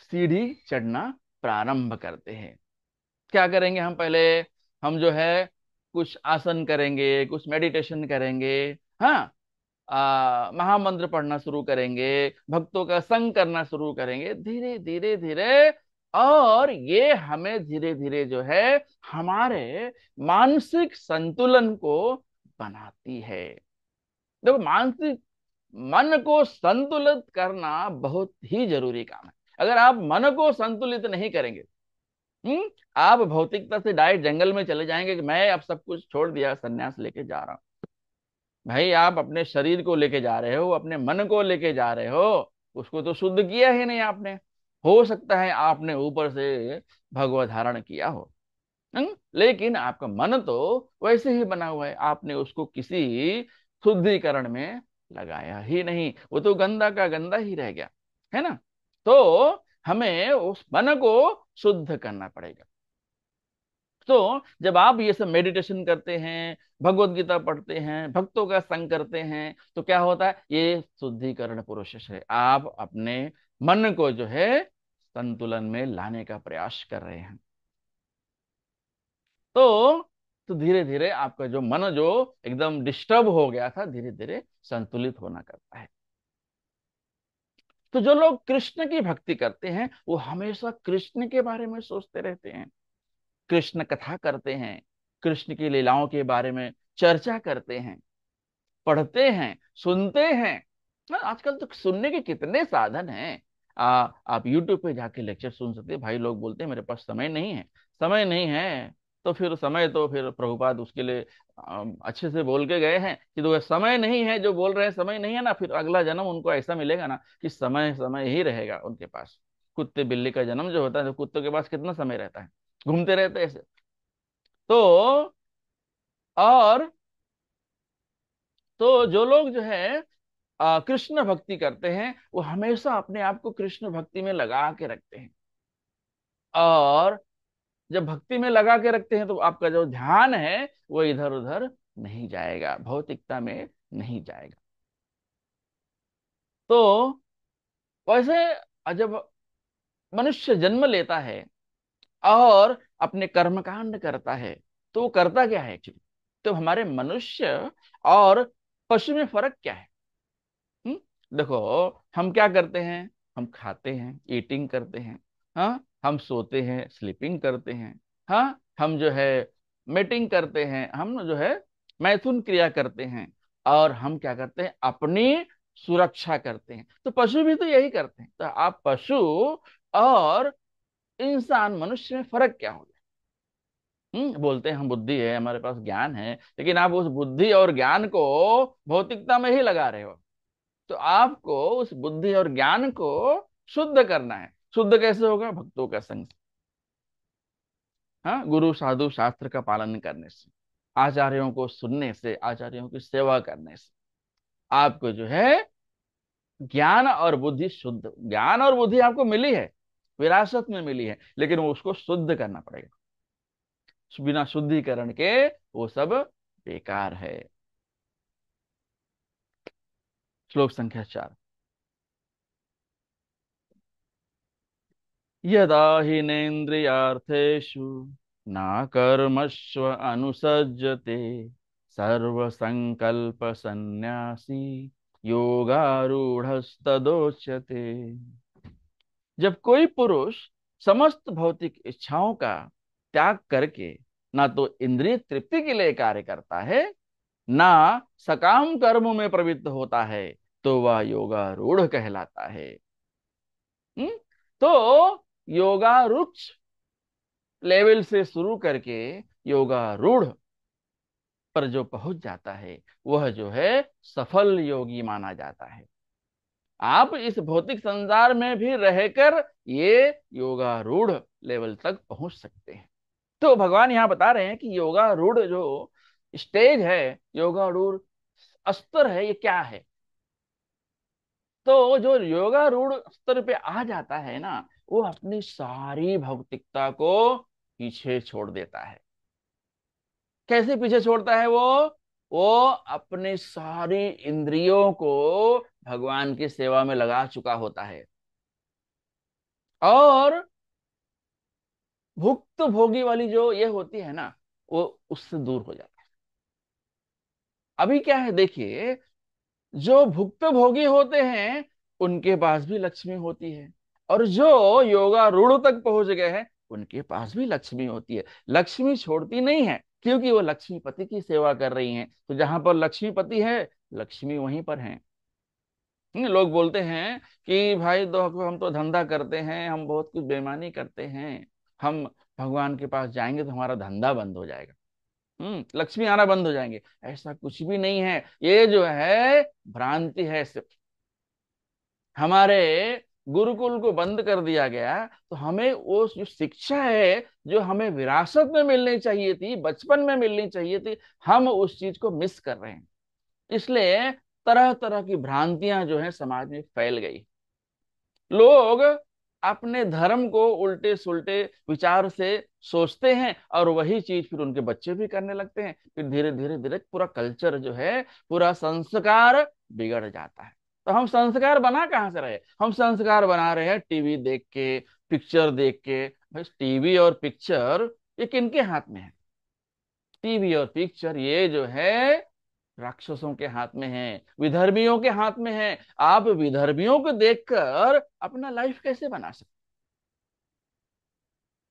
सीढ़ी चढ़ना प्रारंभ करते हैं क्या करेंगे हम पहले हम जो है कुछ आसन करेंगे कुछ मेडिटेशन करेंगे हाँ महामंत्र पढ़ना शुरू करेंगे भक्तों का संग करना शुरू करेंगे धीरे धीरे धीरे और ये हमें धीरे धीरे जो है हमारे मानसिक संतुलन को बनाती है देखो मानसिक मन को संतुलित करना बहुत ही जरूरी काम है अगर आप मन को संतुलित नहीं करेंगे हुँ? हम्म, आप भौतिकता से डायरेक्ट जंगल में चले जाएंगे कि मैं अब सब कुछ छोड़ दिया संन्यास लेके जा रहा हूं भाई आप अपने शरीर को लेके जा रहे हो अपने मन को लेके जा रहे हो उसको तो शुद्ध किया ही नहीं आपने हो सकता है आपने ऊपर से भगवत धारण किया हो हुँ? हम्म, लेकिन आपका मन तो वैसे ही बना हुआ है आपने उसको किसी शुद्धिकरण में लगाया ही नहीं वो तो गंदा का गंदा ही रह गया है ना तो हमें उस मन को शुद्ध करना पड़ेगा तो जब आप ये सब मेडिटेशन करते हैं भगवत गीता पढ़ते हैं भक्तों का संग करते हैं तो क्या होता है ये शुद्धिकरण प्रोसेस है आप अपने मन को जो है संतुलन में लाने का प्रयास कर रहे हैं तो तो धीरे धीरे आपका जो मन जो एकदम डिस्टर्ब हो गया था धीरे धीरे संतुलित होना करता है तो जो लोग कृष्ण की भक्ति करते हैं वो हमेशा कृष्ण के बारे में सोचते रहते हैं कृष्ण कथा करते हैं कृष्ण की लीलाओं के बारे में चर्चा करते हैं पढ़ते हैं सुनते हैं हाँ, आजकल तो सुनने के कितने साधन हैं आप YouTube पे जाके लेक्चर सुन सकते हैं भाई लोग बोलते हैं मेरे पास समय नहीं है समय नहीं है तो फिर समय तो फिर प्रभुपाद उसके लिए अच्छे से बोल के गए हैं कि तो समय नहीं है जो बोल रहे हैं समय नहीं है ना फिर अगला जन्म उनको ऐसा मिलेगा ना कि समय समय ही रहेगा उनके पास कुत्ते बिल्ली का जन्म जो होता है तो कुत्तों के पास कितना समय रहता है घूमते रहते ऐसे तो और तो जो लोग जो है कृष्ण भक्ति करते हैं वो हमेशा अपने आप को कृष्ण भक्ति में लगा के रखते हैं और जब भक्ति में लगा के रखते हैं तो आपका जो ध्यान है वो इधर उधर नहीं जाएगा भौतिकता में नहीं जाएगा तो वैसे जब मनुष्य जन्म लेता है और अपने कर्मकांड करता है तो वो करता क्या है एक्चुअली तो हमारे मनुष्य और पशु में फर्क क्या है हुँ? हम्म, देखो हम क्या करते हैं हम खाते हैं ईटिंग करते हैं हाँ हम सोते हैं स्लीपिंग करते हैं हाँ हम जो है मेटिंग करते हैं हम जो है मैथुन क्रिया करते हैं और हम क्या करते हैं अपनी सुरक्षा करते हैं तो पशु भी तो यही करते हैं तो आप पशु और इंसान मनुष्य में फर्क क्या हो गया हम्म बोलते हैं हम बुद्धि है हमारे पास ज्ञान है लेकिन आप उस बुद्धि और ज्ञान को भौतिकता में ही लगा रहे हो तो आपको उस बुद्धि और ज्ञान को शुद्ध करना है शुद्ध कैसे होगा भक्तों का संग हाँ गुरु साधु शास्त्र का पालन करने से आचार्यों को सुनने से आचार्यों की सेवा करने से आपको जो है ज्ञान और बुद्धि शुद्ध ज्ञान और बुद्धि आपको मिली है विरासत में मिली है लेकिन वो उसको शुद्ध करना पड़ेगा बिना शुद्धिकरण के वो सब बेकार है श्लोक संख्या चार यदा हिनेन्द्रियार्थेषु नाकर्मस्व अनुसज्जते सर्वसंकल्पसन्न्यासी योगारूढ़स्तदोच्यते जब कोई पुरुष समस्त भौतिक इच्छाओं का त्याग करके ना तो इंद्रिय तृप्ति के लिए कार्य करता है ना सकाम कर्म में प्रवृत्त होता है तो वह योगारूढ़ कहलाता है हुँ? हम्म? तो योगारुच लेवल से शुरू करके योगा रूढ़ पर जो पहुंच जाता है वह जो है सफल योगी माना जाता है आप इस भौतिक संसार में भी रहकर ये योगा रूढ़ लेवल तक पहुंच सकते हैं तो भगवान यहां बता रहे हैं कि योगा रूढ़ जो स्टेज है योगा रूढ़ स्तर है ये क्या है तो जो योगा रूढ़ स्तर पे आ जाता है ना वो अपनी सारी भौतिकता को पीछे छोड़ देता है कैसे पीछे छोड़ता है वो वो अपने सारी इंद्रियों को भगवान की सेवा में लगा चुका होता है और भुक्त भोगी वाली जो ये होती है ना वो उससे दूर हो जाता है अभी क्या है देखिए जो भुक्त भोगी होते हैं उनके पास भी लक्ष्मी होती है और जो योगा रूढ़ तक पहुंच गए हैं उनके पास भी लक्ष्मी होती है लक्ष्मी छोड़ती नहीं है क्योंकि वो लक्ष्मीपति की सेवा कर रही हैं तो जहां पर लक्ष्मीपति है लक्ष्मी वहीं पर है हम्म, लोग बोलते हैं कि भाई दो हम तो धंधा करते हैं हम बहुत कुछ बेमानी करते हैं हम भगवान के पास जाएंगे तो हमारा धंधा बंद हो जाएगा हम्म लक्ष्मी आना बंद हो जाएंगे ऐसा कुछ भी नहीं है ये जो है भ्रांति है सिर्फ हमारे गुरुकुल को बंद कर दिया गया तो हमें वो जो शिक्षा है जो हमें विरासत में मिलनी चाहिए थी बचपन में मिलनी चाहिए थी हम उस चीज को मिस कर रहे हैं इसलिए तरह तरह की भ्रांतियां जो है समाज में फैल गई लोग अपने धर्म को उल्टे सुलटे विचार से सोचते हैं और वही चीज फिर उनके बच्चे भी करने लगते हैं फिर धीरे धीरे धीरे पूरा कल्चर जो है पूरा संस्कार बिगड़ जाता है तो हम संस्कार बना कहाँ से रहे हम संस्कार बना रहे हैं टीवी देख के पिक्चर देख के बस टीवी और पिक्चर ये किनके हाथ में है टीवी और पिक्चर ये जो है राक्षसों के हाथ में है विधर्मियों के हाथ में है आप विधर्मियों को देखकर अपना लाइफ कैसे बना सकते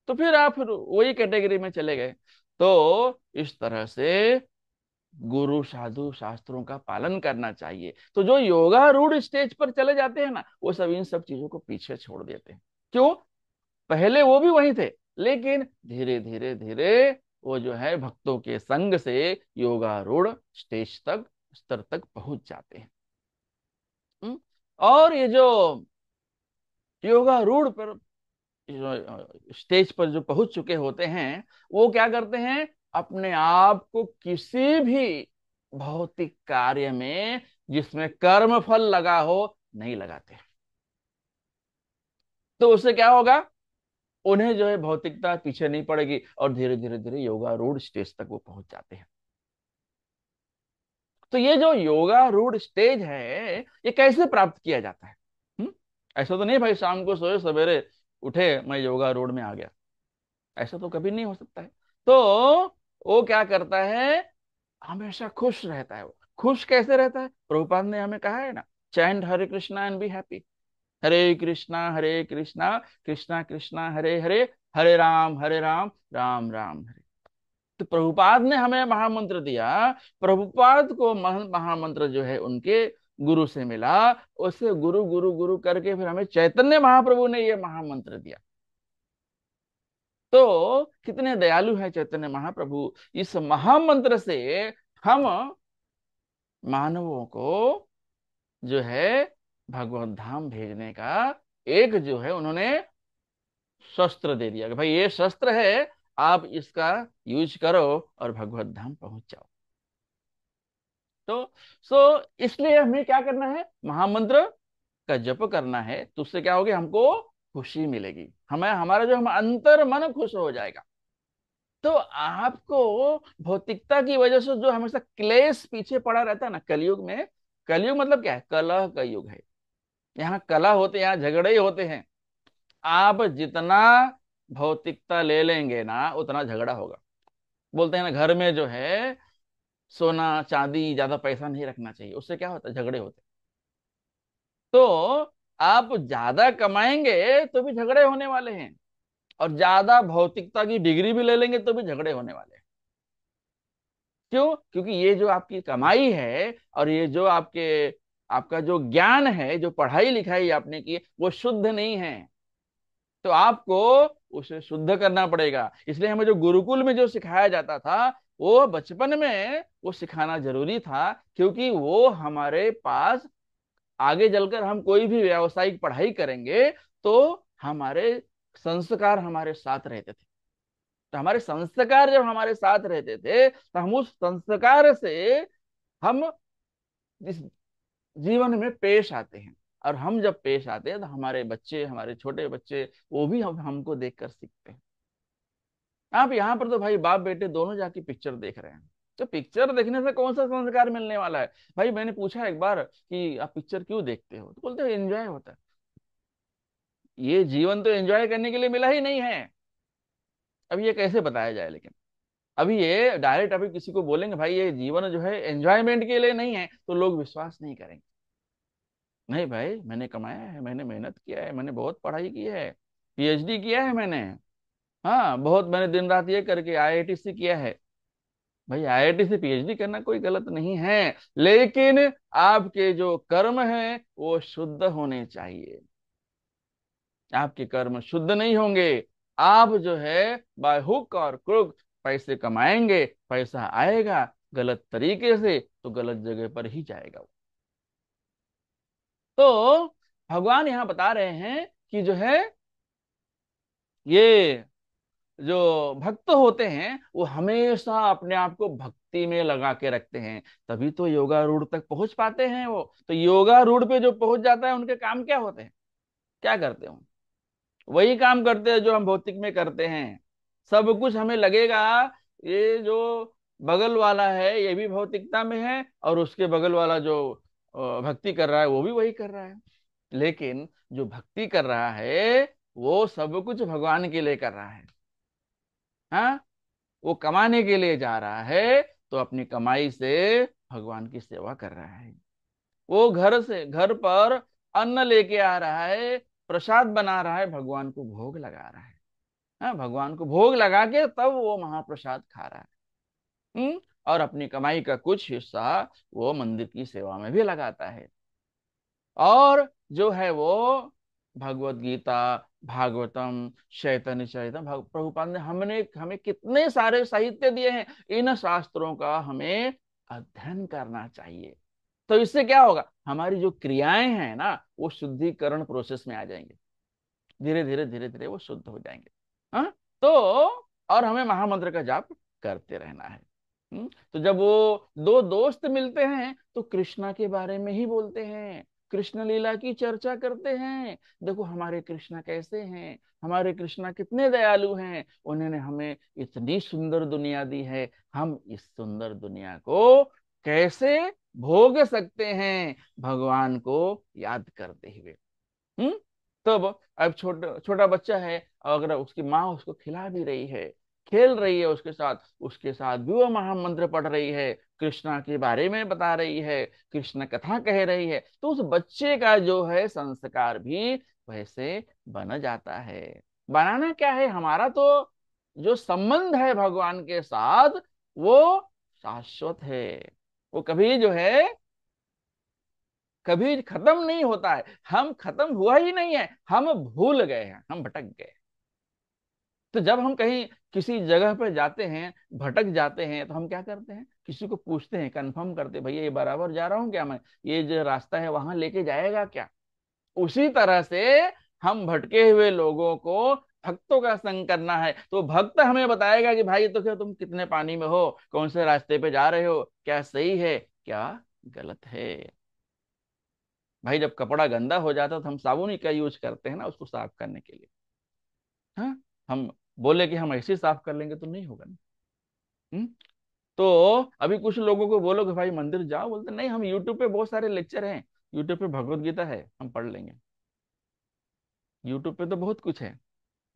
तो फिर आप वही कैटेगरी में चले गए तो इस तरह से गुरु साधु शास्त्रों का पालन करना चाहिए तो जो योगा रूढ़ स्टेज पर चले जाते हैं ना वो सब इन सब चीजों को पीछे छोड़ देते हैं क्यों पहले वो भी वही थे लेकिन धीरे धीरे धीरे वो जो है भक्तों के संग से योगारूढ़ स्टेज तक स्तर तक पहुंच जाते हैं हम्म? और ये जो योगारूढ़ पर स्टेज पर जो पहुंच चुके होते हैं वो क्या करते हैं अपने आप को किसी भी भौतिक कार्य में जिसमें कर्म फल लगा हो नहीं लगाते तो उससे क्या होगा उन्हें जो है भौतिकता पीछे नहीं पड़ेगी और धीरे धीरे धीरे योगा रूढ़ स्टेज तक वो पहुंच जाते हैं तो ये जो योगा रूढ़ स्टेज है ये कैसे प्राप्त किया जाता है हुँ? ऐसा तो नहीं भाई शाम को सोए सवेरे उठे मैं योगा रूढ़ में आ गया ऐसा तो कभी नहीं हो सकता है तो वो क्या करता है हमेशा खुश रहता है वो खुश कैसे रहता है प्रभुपाद ने हमें कहा है ना chant Hare Krishna and be happy Hare Krishna Hare Krishna Krishna Krishna Hare Hare Hare Rama Hare Rama Rama Rama Hare तो प्रभुपाद ने हमें महामंत्र दिया प्रभुपाद को महामंत्र जो है उनके गुरु से मिला उससे गुरु गुरु गुरु करके फिर हमें चैतन्य महाप्रभु ने यह महामंत्र दिया तो कितने दयालु है चैतन्य महाप्रभु इस महामंत्र से हम मानवों को जो है भगवत धाम भेजने का एक जो है उन्होंने शस्त्र दे दिया कि भाई ये शस्त्र है आप इसका यूज करो और भगवत धाम पहुंच जाओ तो सो इसलिए हमें क्या करना है महामंत्र का जप करना है तो उससे क्या हो गया हमको खुशी मिलेगी हमें हमारा जो हम अंतर मन खुश हो जाएगा तो आपको भौतिकता की वजह से जो हमेशा क्लेश पीछे पड़ा रहता है ना कलयुग में कलयुग मतलब क्या है कलह का युग है यहाँ कला होते यहाँ झगड़े होते हैं आप जितना भौतिकता ले लेंगे ना उतना झगड़ा होगा बोलते हैं ना घर में जो है सोना चांदी ज्यादा पैसा नहीं रखना चाहिए उससे क्या होता है झगड़े होते तो आप ज्यादा कमाएंगे तो भी झगड़े होने वाले हैं और ज्यादा भौतिकता की डिग्री भी ले लेंगे तो भी झगड़े होने वाले हैं क्यों क्योंकि ये जो आपकी कमाई है और ये जो आपके आपका जो ज्ञान है जो पढ़ाई लिखाई आपने की वो शुद्ध नहीं है तो आपको उसे शुद्ध करना पड़ेगा इसलिए हमें जो गुरुकुल में जो सिखाया जाता था वो बचपन में वो सिखाना जरूरी था क्योंकि वो हमारे पास आगे चलकर हम कोई भी व्यावसायिक पढ़ाई करेंगे तो हमारे संस्कार हमारे साथ रहते थे तो हमारे संस्कार जब हमारे साथ रहते थे तो हम उस संस्कार से हम इस जीवन में पेश आते हैं और हम जब पेश आते हैं तो हमारे बच्चे हमारे छोटे बच्चे वो भी हम हमको देखकर सीखते हैं आप यहाँ पर तो भाई बाप बेटे दोनों जाके पिक्चर देख रहे हैं तो पिक्चर देखने से कौन सा संस्कार मिलने वाला है भाई मैंने पूछा एक बार कि आप पिक्चर क्यों देखते हो तो बोलते हो एंजॉय होता है ये जीवन तो एंजॉय करने के लिए मिला ही नहीं है अब ये कैसे बताया जाए लेकिन अभी ये डायरेक्ट अभी किसी को बोलेंगे भाई ये जीवन जो है एंजॉयमेंट के लिए नहीं है तो लोग विश्वास नहीं करेंगे नहीं भाई मैंने कमाया है मैंने मेहनत किया है मैंने बहुत पढ़ाई की है पीएचडी किया है मैंने हाँ बहुत मैंने दिन रात ये करके आई से किया है भाई आईआईटी से पीएचडी करना कोई गलत नहीं है लेकिन आपके जो कर्म हैं वो शुद्ध होने चाहिए आपके कर्म शुद्ध नहीं होंगे आप जो है बाय हुक और क्रुक पैसे कमाएंगे पैसा आएगा गलत तरीके से तो गलत जगह पर ही जाएगा तो भगवान यहां बता रहे हैं कि जो है ये जो भक्त होते हैं वो हमेशा अपने आप को भक्ति में लगा के रखते हैं तभी तो योगा रूढ़ तक पहुंच पाते हैं वो तो योगा रूढ़ पे जो पहुंच जाता है उनके काम क्या होते हैं क्या करते हो वही काम करते हैं जो हम भौतिक में करते हैं सब कुछ हमें लगेगा ये जो बगल वाला है ये भी भौतिकता में है और उसके बगल वाला जो भक्ति कर रहा है वो भी वही कर रहा है लेकिन जो भक्ति कर रहा है वो सब कुछ भगवान के लिए कर रहा है हाँ वो कमाने के लिए जा रहा है तो अपनी कमाई से भगवान की सेवा कर रहा है वो घर से घर पर अन्न लेके आ रहा है प्रसाद बना रहा है भगवान को भोग लगा रहा है हाँ भगवान को भोग लगा के तब वो महाप्रसाद खा रहा है हुँ? हम्म? और अपनी कमाई का कुछ हिस्सा वो मंदिर की सेवा में भी लगाता है और जो है वो भगवत गीता भागवतम शैतन चैतन भाग प्रभुपाल ने हमने हमें कितने सारे साहित्य दिए हैं इन शास्त्रों का हमें अध्ययन करना चाहिए तो इससे क्या होगा हमारी जो क्रियाएं हैं ना वो शुद्धिकरण प्रोसेस में आ जाएंगे धीरे धीरे धीरे धीरे वो शुद्ध हो जाएंगे हाँ तो और हमें महामंत्र का जाप करते रहना है हम्म, तो जब वो दो दोस्त मिलते हैं तो कृष्णा के बारे में ही बोलते हैं कृष्ण लीला की चर्चा करते हैं देखो हमारे कृष्णा कैसे हैं हमारे कृष्णा कितने दयालु हैं उन्होंने हमें इतनी सुंदर दुनिया दी है हम इस सुंदर दुनिया को कैसे भोग सकते हैं भगवान को याद करते हुए हम्म तब तो अब छोटा छोटा बच्चा है अगर उसकी माँ उसको खिला भी रही है खेल रही है उसके साथ उसके साथ भी वह महामंत्र पढ़ रही है कृष्णा के बारे में बता रही है कृष्ण कथा कह रही है तो उस बच्चे का जो है संस्कार भी वैसे बन जाता है बनाना क्या है हमारा तो जो संबंध है भगवान के साथ वो शाश्वत है वो कभी जो है कभी खत्म नहीं होता है हम खत्म हुआ ही नहीं है हम भूल गए हैं हम भटक गए तो जब हम कहीं किसी जगह पर जाते हैं भटक जाते हैं तो हम क्या करते हैं किसी को पूछते हैं कंफर्म करते हैं भैया ये बराबर जा रहा हूं क्या मैं ये जो रास्ता है वहां लेके जाएगा क्या उसी तरह से हम भटके हुए लोगों को भक्तों का संग करना है तो भक्त हमें बताएगा कि भाई तो क्या तुम कितने पानी में हो कौन से रास्ते पे जा रहे हो क्या सही है क्या गलत है भाई जब कपड़ा गंदा हो जाता है तो हम साबुन ही का यूज करते हैं ना उसको साफ करने के लिए हाँ हम बोले कि हम ऐसे साफ कर लेंगे तो नहीं होगा ना हम्म? तो अभी कुछ लोगों को बोलो कि भाई मंदिर जाओ बोलते नहीं हम यूट्यूब पे बहुत सारे लेक्चर हैं यूट्यूब पे भगवत गीता है हम पढ़ लेंगे यूट्यूब पे तो बहुत कुछ है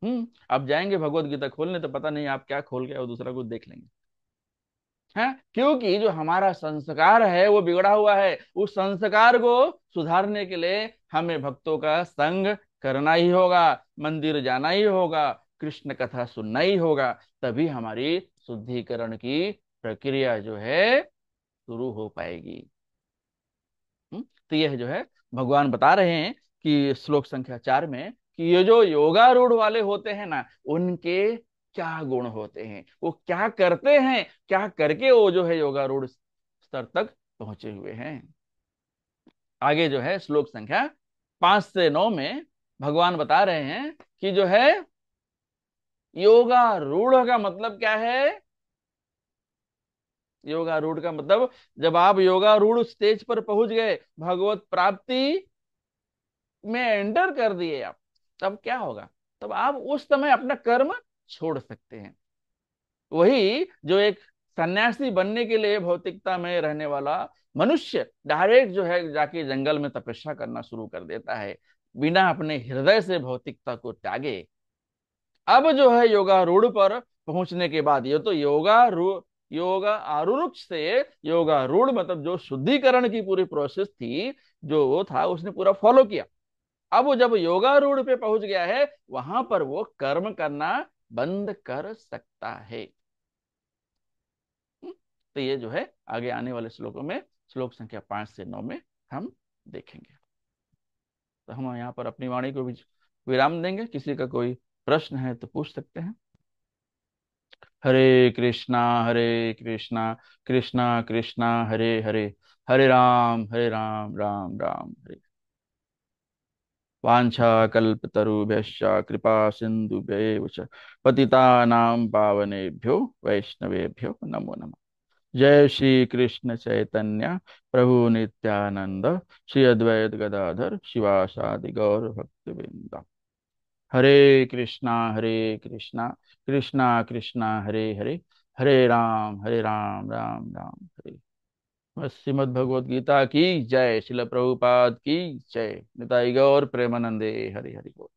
हम्म आप जाएंगे भगवत गीता खोलने तो पता नहीं आप क्या खोल के और दूसरा कुछ देख लेंगे है क्योंकि जो हमारा संस्कार है वो बिगड़ा हुआ है उस संस्कार को सुधारने के लिए हमें भक्तों का संग करना ही होगा मंदिर जाना ही होगा कृष्ण कथा सुनना ही होगा तभी हमारी शुद्धिकरण की प्रक्रिया जो है शुरू हो पाएगी हम्म, तो यह जो है भगवान बता रहे हैं कि श्लोक संख्या चार में कि ये जो योगारूढ़ वाले होते हैं ना उनके क्या गुण होते हैं वो क्या करते हैं क्या करके वो जो है योगारूढ़ स्तर तक पहुंचे हुए हैं आगे जो है श्लोक संख्या पांच से नौ में भगवान बता रहे हैं कि जो है योगा रूढ़ का मतलब क्या है योगा रूढ़ का मतलब जब आप योगा रूढ़ स्टेज पर पहुंच गए भगवत प्राप्ति में एंटर कर दिए आप तब क्या होगा तब आप उस समय अपना कर्म छोड़ सकते हैं वही जो एक सन्यासी बनने के लिए भौतिकता में रहने वाला मनुष्य डायरेक्ट जो है जाके जंगल में तपस्या करना शुरू कर देता है बिना अपने हृदय से भौतिकता को त्यागे अब जो है योगा रूढ़ पर पहुंचने के बाद ये तो योगा रू योगा आरुरुक्ष से योगा रूढ़ मतलब जो शुद्धिकरण की पूरी प्रोसेस थी जो वो था उसने पूरा फॉलो किया अब जब योगा रूढ़ पे पहुंच गया है वहां पर वो कर्म करना बंद कर सकता है हम्म, तो ये जो है आगे आने वाले श्लोकों में श्लोक संख्या पांच से नौ में हम देखेंगे तो हम यहाँ पर अपनी वाणी को भी विराम देंगे किसी का कोई प्रश्न है तो पूछ सकते हैं हरे कृष्णा हरे कृष्णा कृष्णा कृष्णा हरे हरे हरे राम हरे राम राम राम हरे वाञ्छाकल्पतरुभ्यश्च कृपा सिन्धुभ्यैव च पतितानां पावनेभ्यो वैष्णवेभ्यो नमो नमः जय श्री कृष्ण चैतन्य प्रभु नित्यानंद श्री अद्वैत गदाधर शिवासादि गौर हरे कृष्णा हरे कृष्णा कृष्णा कृष्णा हरे हरे हरे राम हरे राम राम राम हरे श्रीमद भगवद गीता की जय शिल प्रभुपाद की जय निताई गौर प्रेमानंदे हरे हरि बोल